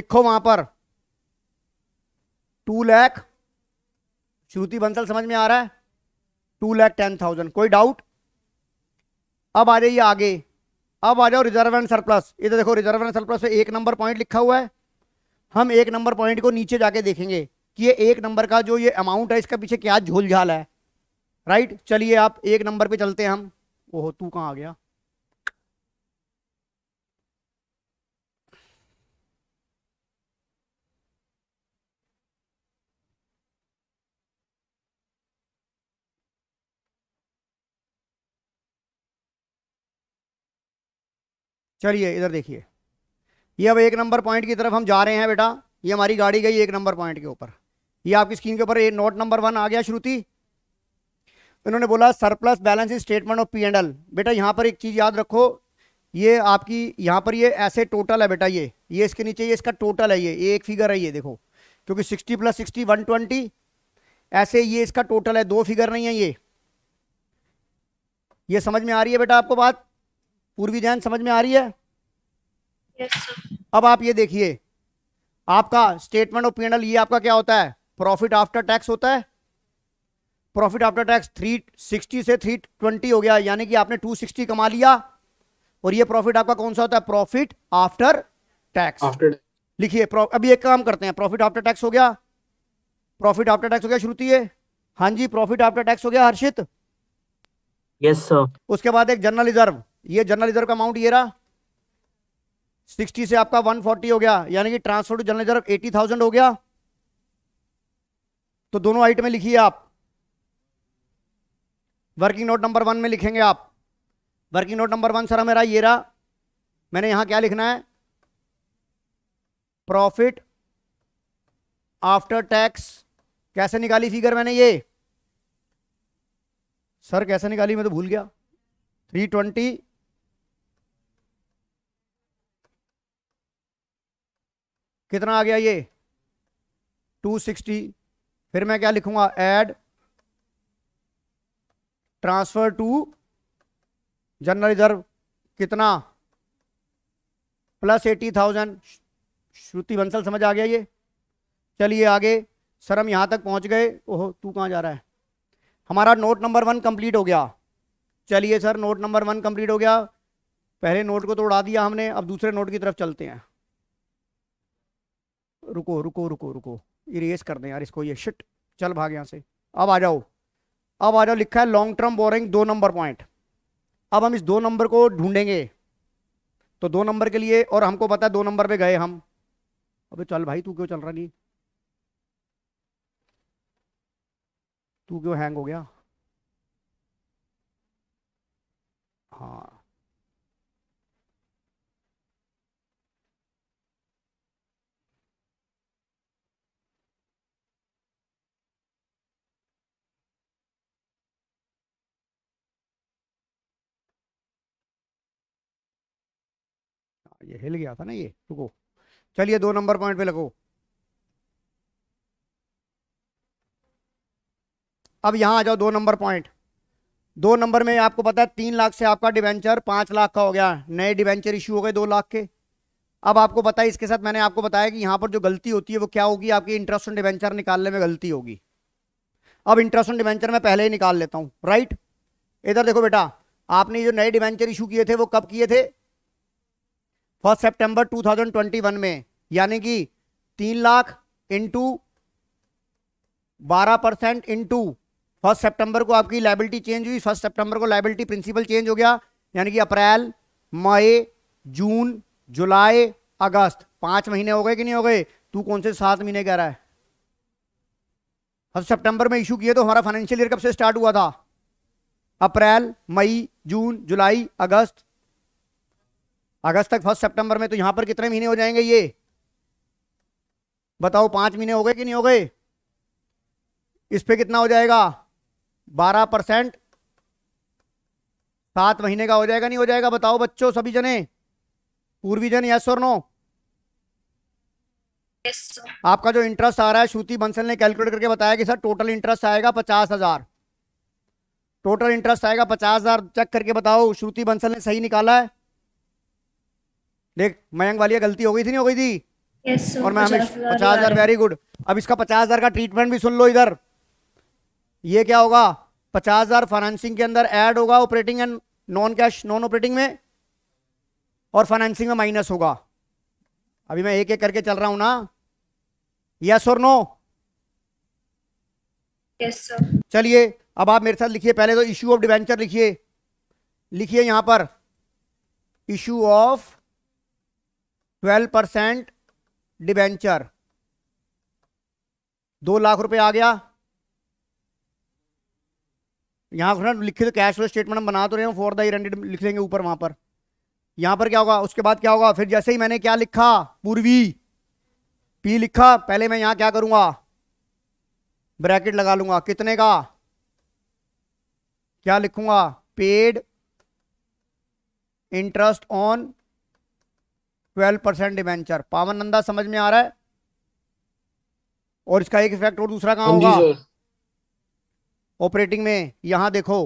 Speaker 1: लिखो वहां पर टू लैख श्रुति बंसल समझ में आ रहा है टू लैख टेन थाउजेंड कोई डाउट अब आ जाइए आगे अब आ जाओ रिजर्व एंड सरप्लस इधर देखो रिजर्व एंड सरप्लस पे एक नंबर पॉइंट लिखा हुआ है हम एक नंबर पॉइंट को नीचे जाके देखेंगे कि ये एक नंबर का जो ये अमाउंट है इसका पीछे क्या झोलझाल है राइट चलिए आप एक नंबर पे चलते हैं हम ओहो तू कहाँ आ गया चलिए इधर देखिए ये अब एक नंबर पॉइंट की तरफ हम जा रहे हैं बेटा ये हमारी गाड़ी गई एक नंबर पॉइंट के ऊपर ये आपकी स्क्रीन के ऊपर नोट नंबर वन आ गया श्रुति इन्होंने बोला surplus balance statement of P and L बेटा यहाँ पर एक चीज़ याद रखो ये आपकी यहाँ पर ये ऐसे टोटल है बेटा ये ये इसके नीचे ये इसका टोटल है ये ये एक फिगर है ये देखो क्योंकि sixty plus sixty one twenty ऐसे ये इसका टोटल है दो फिगर नहीं है ये ये समझ में आ रही है बेटा आपको बात पूर्वी जैन समझ में आ रही है yes, अब आप ये देखिए आपका स्टेटमेंट ऑफ पीएनएल ये आपका क्या होता है प्रॉफिट आफ्टर टैक्स होता है profit after tax three sixty से थ्री ट्वेंटी हो गया यानी कि आपने टू सिक्सटी कमा लिया और ये प्रॉफिट आपका कौन सा होता है प्रॉफिट आफ्टर टैक्स लिखिए अभी एक काम करते हैं प्रॉफिट आफ्टर टैक्स हो गया प्रॉफिट आफ्टर टैक्स हो गया श्रुति हाँ जी प्रॉफिट आफ्टर टैक्स हो गया हर्षित यस yes, सर उसके बाद एक जनरल रिजर्व ये जनरल रिजर्व का अमाउंट ये रहा 60 से आपका 140 हो गया यानी कि ट्रांसफर टू जनरल रिजर्व 80,000 हो गया तो दोनों आइट में लिखिए आप वर्किंग नोट नंबर वन में लिखेंगे आप working note number one sir मेरा ये रहा मैंने यहां क्या लिखना है प्रॉफिट आफ्टर टैक्स कैसे निकाली फिगर मैंने ये सर कैसे निकाली मैं तो भूल गया थ्री ट्वेंटी कितना आ गया ये 260 फिर मैं क्या लिखूंगा add transfer to general reserve कितना plus eighty thousand Shruti Bansal समझ आ गया ये चलिए आगे सर हम यहाँ तक पहुँच गए ओहो तू कहाँ जा रहा है हमारा नोट नंबर वन कंप्लीट हो गया चलिए sir note number one complete हो गया पहले नोट को तो उड़ा दिया हमने अब दूसरे नोट की तरफ चलते हैं रुको रुको रुको रुको इरेज कर दें यार इसको ये शिट चल भाग यहां से अब आ जाओ अब आ जाओ लिखा है लॉन्ग टर्म बोरिंग दो नंबर पॉइंट अब हम इस दो नंबर को ढूंढेंगे तो दो नंबर के लिए और हमको पता है दो नंबर पे गए हम अबे चल भाई तू क्यों चल रहा नहीं तू क्यों हैंग हो गया हाँ ये हिल गया था ना ये रुको चलिए दो नंबर पॉइंट पे लगो अब यहां आ जाओ दो नंबर पॉइंट दो नंबर में आपको पता है तीन लाख से आपका डिवेंचर पांच लाख का हो गया नए डिवेंचर इश्यू हो गए दो लाख के अब आपको पता है इसके साथ मैंने आपको बताया कि यहां पर जो गलती होती है वो क्या होगी आपकी इंटरेस्ट ऑन डिवेंचर निकालने में गलती होगी अब इंटरेस्ट ऑन डिवेंचर मैं पहले ही निकाल लेता हूं राइट इधर देखो बेटा आपने जो नए डिवेंचर इशू किए थे वो कब किए थे first two thousand twenty one में यानी कि तीन लाख इंटू बारह परसेंट इंटू फर्स्ट सेप्टेम्बर को आपकी लाइबिलिटी चेंज हुई फर्स्ट सेप्टेम्बर को लाइबिलिटी प्रिंसिपल चेंज हो गया यानी कि अप्रैल मई जून जुलाई अगस्त पांच महीने हो गए कि नहीं हो गए तू कौन से सात महीने कह रहा है फर्स्ट सेप्टेम्बर में इशू किए तो हमारा फाइनेंशियल ईयर कब से स्टार्ट हुआ था अप्रैल मई जून जुलाई अगस्त अगस्त तक फर्स्ट सितंबर में तो यहां पर कितने महीने हो जाएंगे ये बताओ पांच महीने हो गए कि नहीं हो गए इस पे कितना हो जाएगा बारह परसेंट सात महीने का हो जाएगा नहीं हो जाएगा बताओ बच्चों सभी जने पूर्वी जन यस और नो yes, आपका जो इंटरेस्ट आ रहा है श्रुति बंसल ने कैलकुलेट करके बताया कि सर टोटल इंटरेस्ट आएगा पचास हजार टोटल इंटरेस्ट आएगा पचास हजार चेक करके बताओ श्रुति बंसल ने सही निकाला है देख मयंक वाली गलती हो गई थी नहीं हो गई थी yes, और मैं हमेशा पचास हजार वेरी गुड अब इसका पचास हजार का ट्रीटमेंट भी सुन लो इधर ये क्या होगा पचास हजार फाइनेंसिंग के अंदर ऐड होगा operating and non cash non operating में और फाइनेंसिंग में माइनस होगा अभी मैं एक एक करके चल रहा हूं ना यस और नो यस चलिए अब आप मेरे साथ लिखिए पहले तो इशू ऑफ डिवेंचर लिखिए लिखिए यहां पर issue of twelve percent debenture दो लाख रुपए आ गया यहाँ तो कैश फ्लो स्टेटमेंट हम बना तो रहे हो फॉर द ईयर एंडेड लिख लेंगे ऊपर वहां पर यहां पर क्या होगा उसके बाद क्या होगा फिर जैसे ही मैंने क्या लिखा पूर्वी पी लिखा पहले मैं यहां क्या करूंगा ब्रैकेट लगा लूंगा कितने का क्या लिखूंगा paid interest on twelve percent debenture Pawan Nanda समझ में आ रहा है और इसका एक इफेक्ट और दूसरा कहा हाँ होगा ऑपरेटिंग में यहां देखो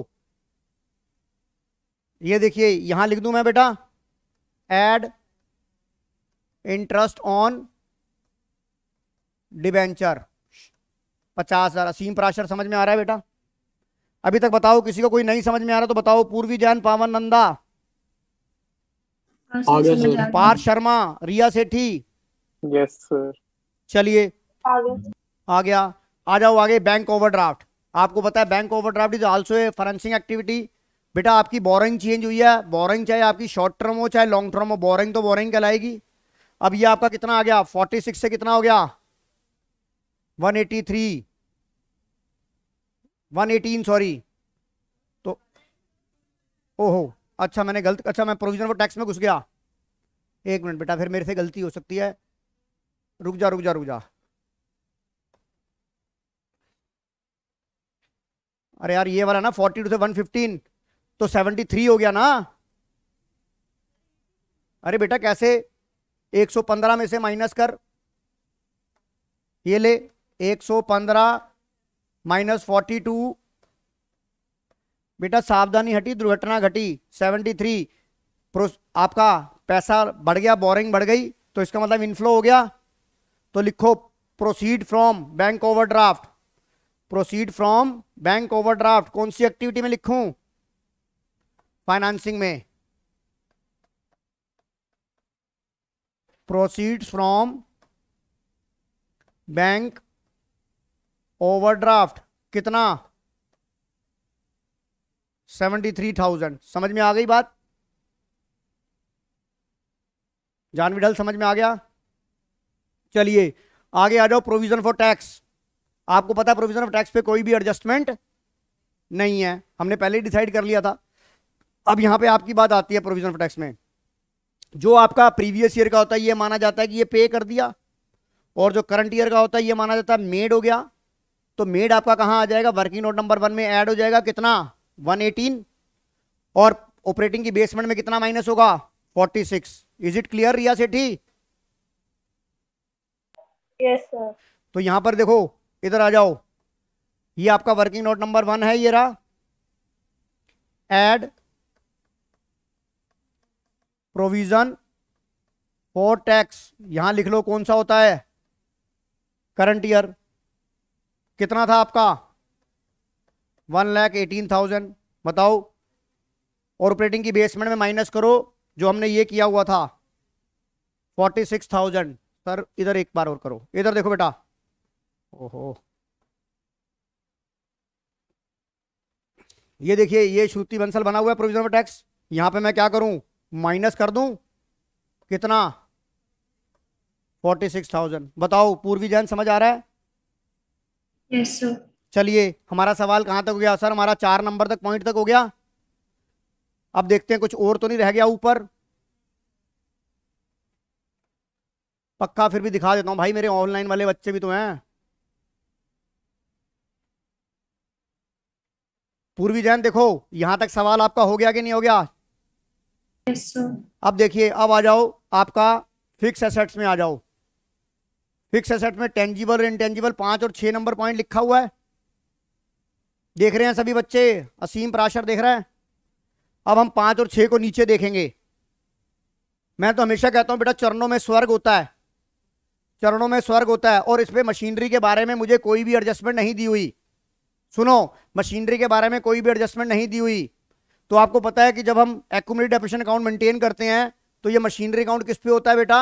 Speaker 1: ये देखिए यहां लिख दू मैं बेटा एड इंटरेस्ट ऑन डिबेंचर पचास हजार असीम प्राशर समझ में आ रहा है बेटा अभी तक बताओ किसी को कोई नहीं समझ में आ रहा तो बताओ पूर्वी जैन पावन नंदा हाँ, पार शर्मा रिया सेठी यस सर चलिए आ गया आ जाओ आगे बैंक ओवरड्राफ्ट आपको पता है bank overdraft is also a financing activity बेटा आपकी बोरिंग चेंज हुई है बोरिंग चाहे आपकी शॉर्ट टर्म हो चाहे लॉन्ग टर्म हो बोरिंग तो बोरिंग कहलाएगी अब ये आपका कितना आ गया फोर्टी सिक्स से कितना हो गया one eighty three one eighteen sorry अच्छा मैंने गलत अच्छा मैं प्रोविजन फॉर टैक्स में घुस गया एक मिनट बेटा फिर मेरे से गलती हो सकती है रुक जा रुक जा रुक जा अरे यार ये वाला ना फोर्टी टू से वन फिफ्टीन तो सेवेंटी थ्री हो गया ना अरे बेटा कैसे एक सौ पंद्रह में से माइनस कर ये ले एक सौ पंद्रह माइनस फोर्टी टू बेटा सावधानी हटी दुर्घटना घटी 73 आपका पैसा बढ़ गया बोरिंग बढ़ गई तो इसका मतलब इनफ्लो हो गया तो लिखो proceed from bank overdraft proceed from bank overdraft कौन सी एक्टिविटी में लिखूं फाइनेंसिंग में प्रोसीड फ्रॉम बैंक ओवरड्राफ्ट कितना सेवेंटी थ्री थाउजेंड समझ में आ गई बात जानवी ढल समझ में आ गया चलिए आगे आ जाओ प्रोविजन फॉर टैक्स आपको पता है प्रोविजन ऑफ टैक्स पे कोई भी एडजस्टमेंट नहीं है हमने पहले ही डिसाइड कर लिया था अब यहां पे आपकी बात आती है प्रोविजन ऑफ टैक्स में जो आपका प्रीवियस ईयर का होता है ये माना जाता है कि ये पे कर दिया और जो करंट ईयर का होता है ये माना जाता है मेड हो गया तो मेड आपका कहाँ आ जाएगा वर्किंग नोट नंबर वन में ऐड हो जाएगा कितना 118 और ऑपरेटिंग की बेसमेंट में कितना माइनस होगा 46 is it clear Riya Sethi yes तो यहां पर देखो इधर आ जाओ ये आपका वर्किंग नोट नंबर वन है ये रहा एड प्रोविजन फॉर टैक्स यहां लिख लो कौन सा होता है करंट ईयर कितना था आपका वन लैख एटीन थाउजेंड बताओ और ऑपरेटिंग की बेसमेंट में माइनस करो जो हमने ये किया हुआ था फोर्टी सिक्स थाउजेंड सर इधर एक बार और करो इधर देखो बेटा ओहो ये देखिए ये श्रुति बंसल बना हुआ है प्रोविजन ऑफ टैक्स यहां पे मैं क्या करूं माइनस कर दूं कितना फोर्टी सिक्स थाउजेंड बताओ पूर्वी जैन समझ आ रहा है yes, sir. चलिए हमारा सवाल कहां तक हो गया सर हमारा चार नंबर तक पॉइंट तक हो गया अब देखते हैं कुछ और तो नहीं रह गया ऊपर पक्का फिर भी दिखा देता हूं भाई मेरे ऑनलाइन वाले बच्चे भी तो हैं पूर्वी जैन देखो यहां तक सवाल आपका हो गया कि नहीं हो गया yes, अब देखिए अब आ जाओ आपका फिक्स एसेट्स में आ जाओ फिक्स एसेट्स में टेंजिबल और इंटेंजिबल पांच और छह नंबर पॉइंट लिखा हुआ है देख रहे हैं सभी बच्चे असीम पराशर देख रहा है अब हम पांच और छह को नीचे देखेंगे मैं तो हमेशा कहता हूं बेटा चरणों में स्वर्ग होता है चरणों में स्वर्ग होता है और इसमें मशीनरी के बारे में मुझे कोई भी एडजस्टमेंट नहीं दी हुई सुनो मशीनरी के बारे में कोई भी एडजस्टमेंट नहीं दी हुई तो आपको पता है कि जब हम एकुमलेट डेपेशन अकाउंट मेंटेन करते हैं तो ये मशीनरी अकाउंट किस पे होता है बेटा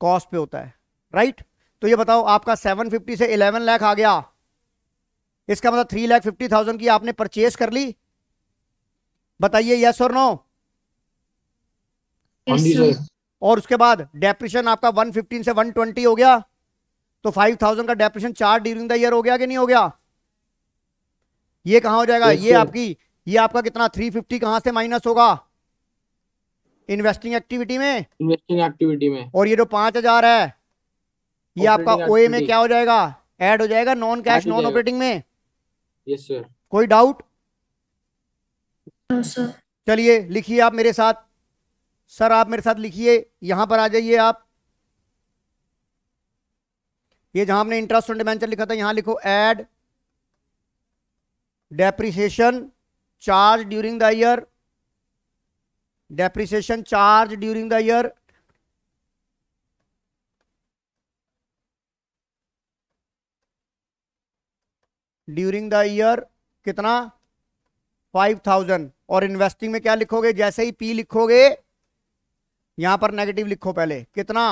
Speaker 1: कॉस्ट पे होता है राइट तो ये बताओ आपका 750 से 11 लाख आ गया इसका मतलब थ्री लैख फिफ्टी थाउजेंड की आपने परचेज कर ली बताइए यस और नो और उसके बाद डेप्रेशन आपका वन फिफ्टीन से वन ट्वेंटी हो गया तो फाइव थाउजेंड का डेप्रेशन चार ड्यूरिंग द ईयर हो गया कि नहीं हो गया ये कहा हो जाएगा ये आपकी ये आपका कितना थ्री फिफ्टी कहां से माइनस होगा इन्वेस्टिंग एक्टिविटी में इन्वेस्टिंग एक्टिविटी में और ये जो पांच हजार है
Speaker 2: ये आपका ओए में क्या
Speaker 1: हो जाएगा एड हो जाएगा नॉन कैश नॉन ऑपरेटिंग में यस सर कोई डाउट चलिए लिखिए आप मेरे साथ सर आप मेरे साथ लिखिए यहां पर आ जाइए आप ये जहां हमने इंटरेस्ट ऑन डिबेंचर लिखा था यहां लिखो add depreciation charge during the year depreciation charge during the year during the year कितना फाइव थाउजेंड और इन्वेस्टिंग में क्या लिखोगे जैसे ही पी लिखोगे यहां पर नेगेटिव लिखो पहले कितना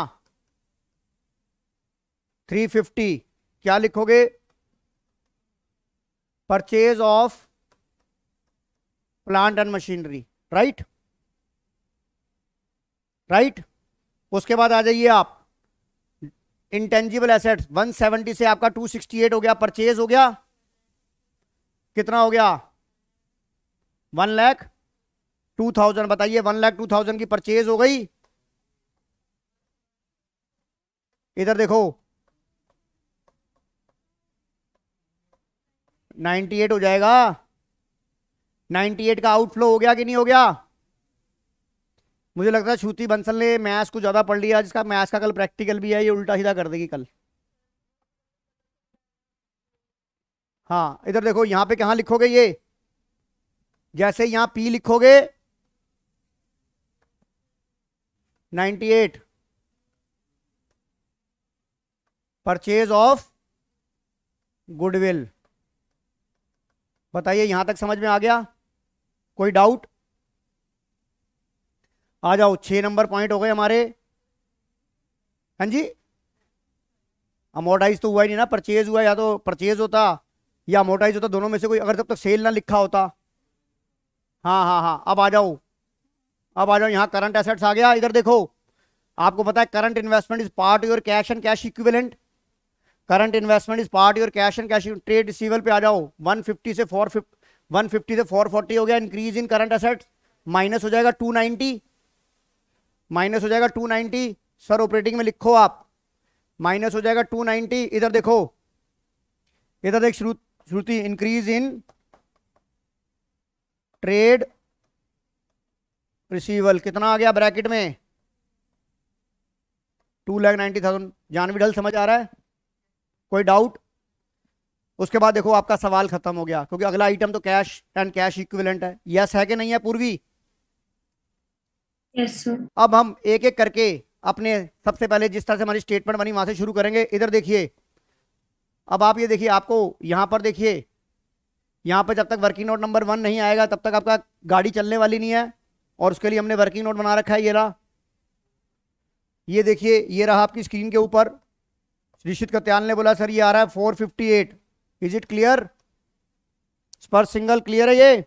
Speaker 1: थ्री फिफ्टी क्या लिखोगे purchase of plant and machinery right right उसके बाद आ जाइए आप इंटेंजिबल एसेट्स 170 से आपका 268 हो गया परचेज हो गया कितना हो गया वन लैख टू थाउजेंड बताइए वन लैख टू थाउजेंड की परचेज हो गई इधर देखो नाइन्टी एट हो जाएगा नाइन्टी एट का आउटफ्लो हो गया कि नहीं हो गया मुझे लगता है श्रुति बंसल ने मैथ्स को ज़्यादा पढ़ लिया जिसका मैथ्स का कल प्रैक्टिकल भी है ये उल्टा सीधा कर देगी कल हाँ इधर देखो यहां पे कहां लिखोगे ये जैसे यहां पी लिखोगे 98 परचेज ऑफ गुडविल बताइए यहां तक समझ में आ गया कोई डाउट आ जाओ छह नंबर पॉइंट हो गए हमारे हाँ जी अमोडाइज तो हुआ ही नहीं ना परचेज हुआ या तो परचेज होता या मोटाइज होता दोनों में से कोई अगर जब तक सेल ना लिखा होता हाँ हाँ हाँ अब आ जाओ अब आ जाओ यहाँ करंट एसेट्स आ गया इधर देखो आपको पता है current investment is part your cash and cash equivalent current investment is part your cash and cash trade receivable पे आ जाओ 150 से 450 150 से 440 हो गया increase in current assets minus हो जाएगा 290 माइनस हो जाएगा 290 सर ऑपरेटिंग में लिखो आप माइनस हो जाएगा 290 इधर देखो इधर देख श्रुत through the increase in trade receivable कितना आ गया ब्रैकेट में two lakh ninety thousand Janvi Dhal समझ आ रहा है कोई डाउट उसके बाद देखो आपका सवाल खत्म हो गया क्योंकि अगला आइटम तो कैश एंड कैश इक्विवेलेंट है यस है कि नहीं है पूर्वी yes, अब हम एक एक करके अपने सबसे पहले जिस तरह से हमारी स्टेटमेंट बनी वहां से शुरू करेंगे इधर देखिए अब आप ये देखिए आपको यहाँ पर देखिए यहाँ पर जब तक वर्किंग नोट नंबर वन नहीं आएगा तब तक आपका गाड़ी चलने वाली नहीं है और उसके लिए हमने वर्किंग नोट बना रखा है ये रहा ये देखिए ये रहा आपकी स्क्रीन के ऊपर ऋषित कत्याल ने बोला सर ये आ रहा है four fifty eight is it clear Sparsh Singhal clear है ये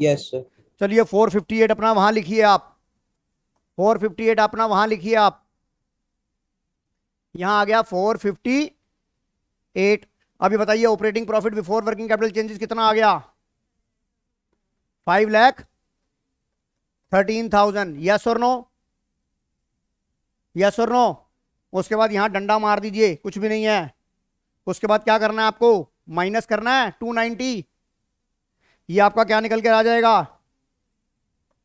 Speaker 1: यस सर चलिए फोर फिफ्टी एट अपना वहां लिखिए आप फोर फिफ्टी एट अपना वहां लिखिए आप यहां आ गया फोर फिफ्टी एट अभी बताइए operating profit before working capital changes कितना आ गया five lakh thirteen thousand yes और नो यस और नो उसके बाद यहां डंडा मार दीजिए कुछ भी नहीं है उसके बाद क्या करना है आपको माइनस करना है टू नाइनटी ये आपका क्या निकल के आ जाएगा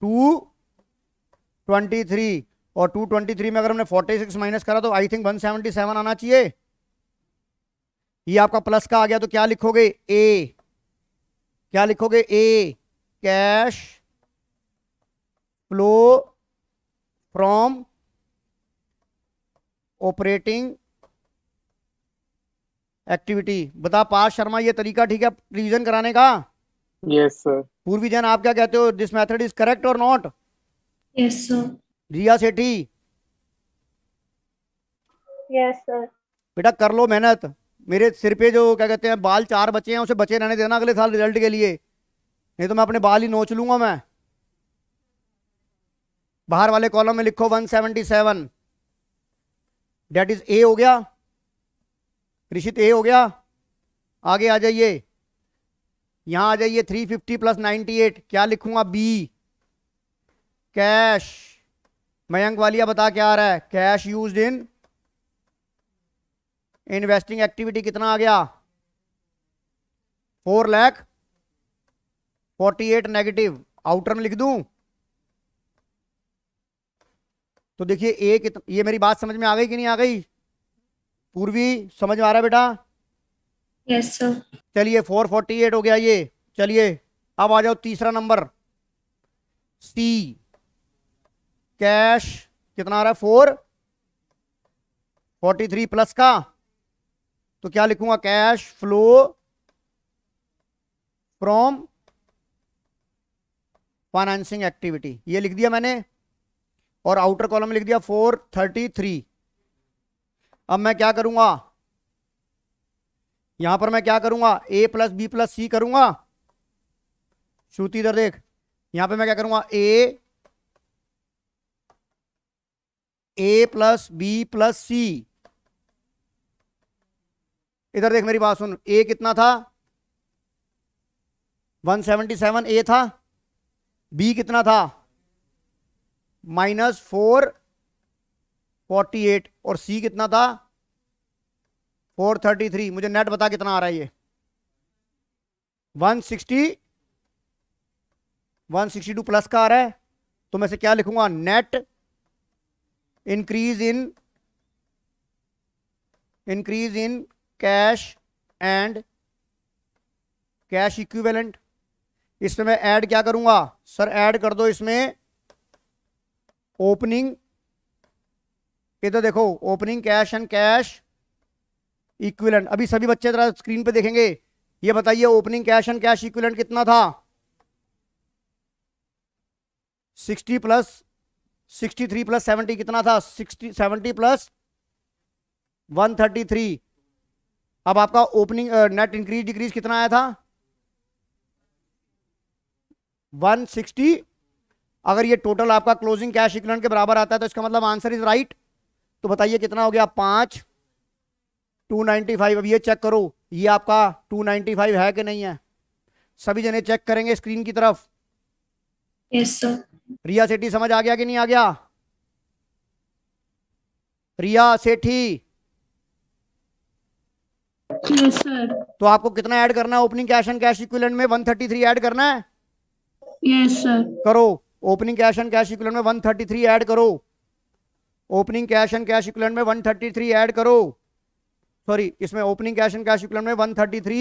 Speaker 1: टू ट्वेंटी थ्री और टू ट्वेंटी थ्री में अगर हमने फोर्टी सिक्स माइनस करा तो I think one seventy seven आना चाहिए ये आपका प्लस का आ गया तो क्या लिखोगे ए क्या लिखोगे A cash flow from operating activity बता पार्थ शर्मा ये तरीका ठीक है रिवीजन कराने का यस सर पूर्वी जैन आप क्या कहते हो दिस मेथड इज करेक्ट और not yes sir Riya Sethi yes sir बेटा कर लो मेहनत मेरे सिर पे जो क्या कहते हैं बाल चार बचे हैं उसे बचे रहने देना अगले साल रिजल्ट के लिए नहीं तो मैं अपने बाल ही नोच लूंगा मैं बाहर वाले कॉलम में लिखो 177 डेट इज ए हो गया ऋषित ए हो गया आगे आ जाइए यहां आ जाइए 350 प्लस 98 क्या लिखूंगा बी कैश मयंक वालिया बता क्या आ रहा है cash used in investing activity कितना आ गया four lakh forty eight negative आउटर में लिख दू तो देखिए ए कितना ये मेरी बात समझ में आ गई कि नहीं आ गई पूर्वी समझ में आ रहा है बेटा यस सर चलिए फोर फोर्टी एट हो गया ये चलिए अब आ जाओ तीसरा नंबर सी कैश कितना आ रहा है फोर फोर्टी थ्री प्लस का तो क्या लिखूंगा cash flow from financing activity ये लिख दिया मैंने और आउटर कॉलम लिख दिया फोर थर्टी थ्री अब मैं क्या करूंगा यहां पर मैं क्या करूंगा A plus B plus C करूंगा श्रुति इधर देख यहां पे मैं क्या करूंगा A A plus B plus C इधर देख मेरी बात सुन ए कितना था 177 ए था बी कितना था माइनस फोर फोर्टी एट और सी कितना था फोर थर्टी थ्री मुझे नेट बता कितना आ रहा है ये one sixty one sixty two plus का आ रहा है तो मैं से क्या लिखूंगा net increase in increase in cash and cash equivalent इसमें मैं ऐड क्या करूंगा सर ऐड कर दो इसमें ओपनिंग इधर तो देखो opening cash and cash equivalent अभी सभी बच्चे जरा स्क्रीन पे देखेंगे ये बताइए opening cash and cash equivalent कितना था sixty plus sixty three plus 70 कितना था sixty seventy plus one thirty three अब आपका ओपनिंग नेट इंक्रीज डिक्रीज कितना आया था 160 अगर ये टोटल आपका क्लोजिंग कैश इक्विलेंट के बराबर आता है तो इसका मतलब आंसर इज राइट तो बताइए कितना हो गया पांच 295 अब ये चेक करो ये आपका 295 है कि नहीं है सभी जने चेक करेंगे स्क्रीन की तरफ यस सर रिया सेठी समझ आ गया कि नहीं आ गया रिया सेठी yes, तो आपको कितना ऐड करना है opening cash and cash equivalent में वन थर्टी थ्री एड करना है यस सर करो opening cash and cash equivalent में वन थर्टी थ्री एड करो opening cash and cash equivalent में one thirty three add sorry सॉरी इसमें opening cash and cash equivalent में वन थर्टी थ्री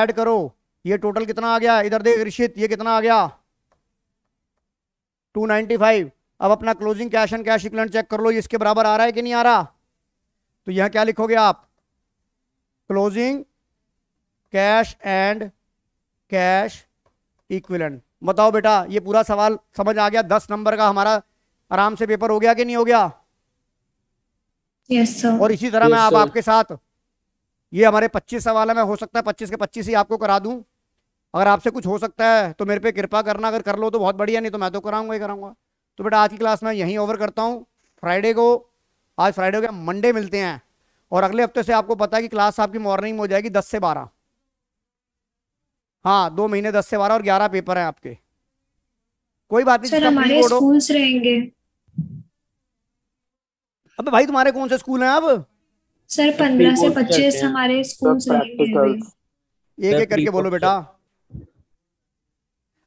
Speaker 1: एड करो ये टोटल कितना आ गया इधर देख रिशित ये कितना आ गया टू नाइनटी फाइव अब अपना closing cash and cash equivalent check कर लो ये इसके बराबर आ रहा है कि नहीं आ रहा तो यहां क्या लिखोगे आप closing cash and cash equivalent बताओ बेटा ये पूरा सवाल समझ आ गया दस नंबर का हमारा आराम से पेपर हो गया कि नहीं हो गया yes, और इसी तरह yes, मैं आप आपके साथ ये हमारे पच्चीस सवाल है मैं हो सकता है पच्चीस के पच्चीस ही आपको करा दूं अगर आपसे कुछ हो सकता है तो मेरे पे कृपा करना अगर कर लो तो बहुत बढ़िया नहीं तो मैं तो कराऊंगा ही कराऊंगा तो बेटा आज की क्लास में यहीं ओवर करता हूँ फ्राइडे को आज फ्राइडे को मंडे मिलते हैं और अगले हफ्ते से आपको पता है कि क्लास आपकी मॉर्निंग में हो जाएगी दस से बारह हाँ दो महीने दस से बारह और ग्यारह पेपर हैं आपके कोई बात नहीं हमारे स्कूल्स रहेंगे अब भाई तुम्हारे कौन से स्कूल हैं अब सर पंद्रह से पच्चीस हमारे स्कूल्स रहेंगे एक एक करके बोलो बेटा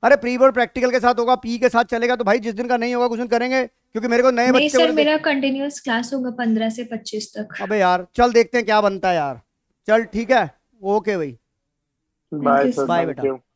Speaker 1: अरे प्री बोर्ड प्रैक्टिकल के साथ होगा पी के साथ चलेगा तो भाई जिस दिन का नहीं होगा कुछ दिन करेंगे क्योंकि मेरे को नए बच्चे सर मेरा कंटिन्यूस क्लास होगा पंद्रह से पच्चीस तक अबे यार चल देखते हैं क्या बनता है यार चल ठीक है ओके भाई बाय बाय बेटा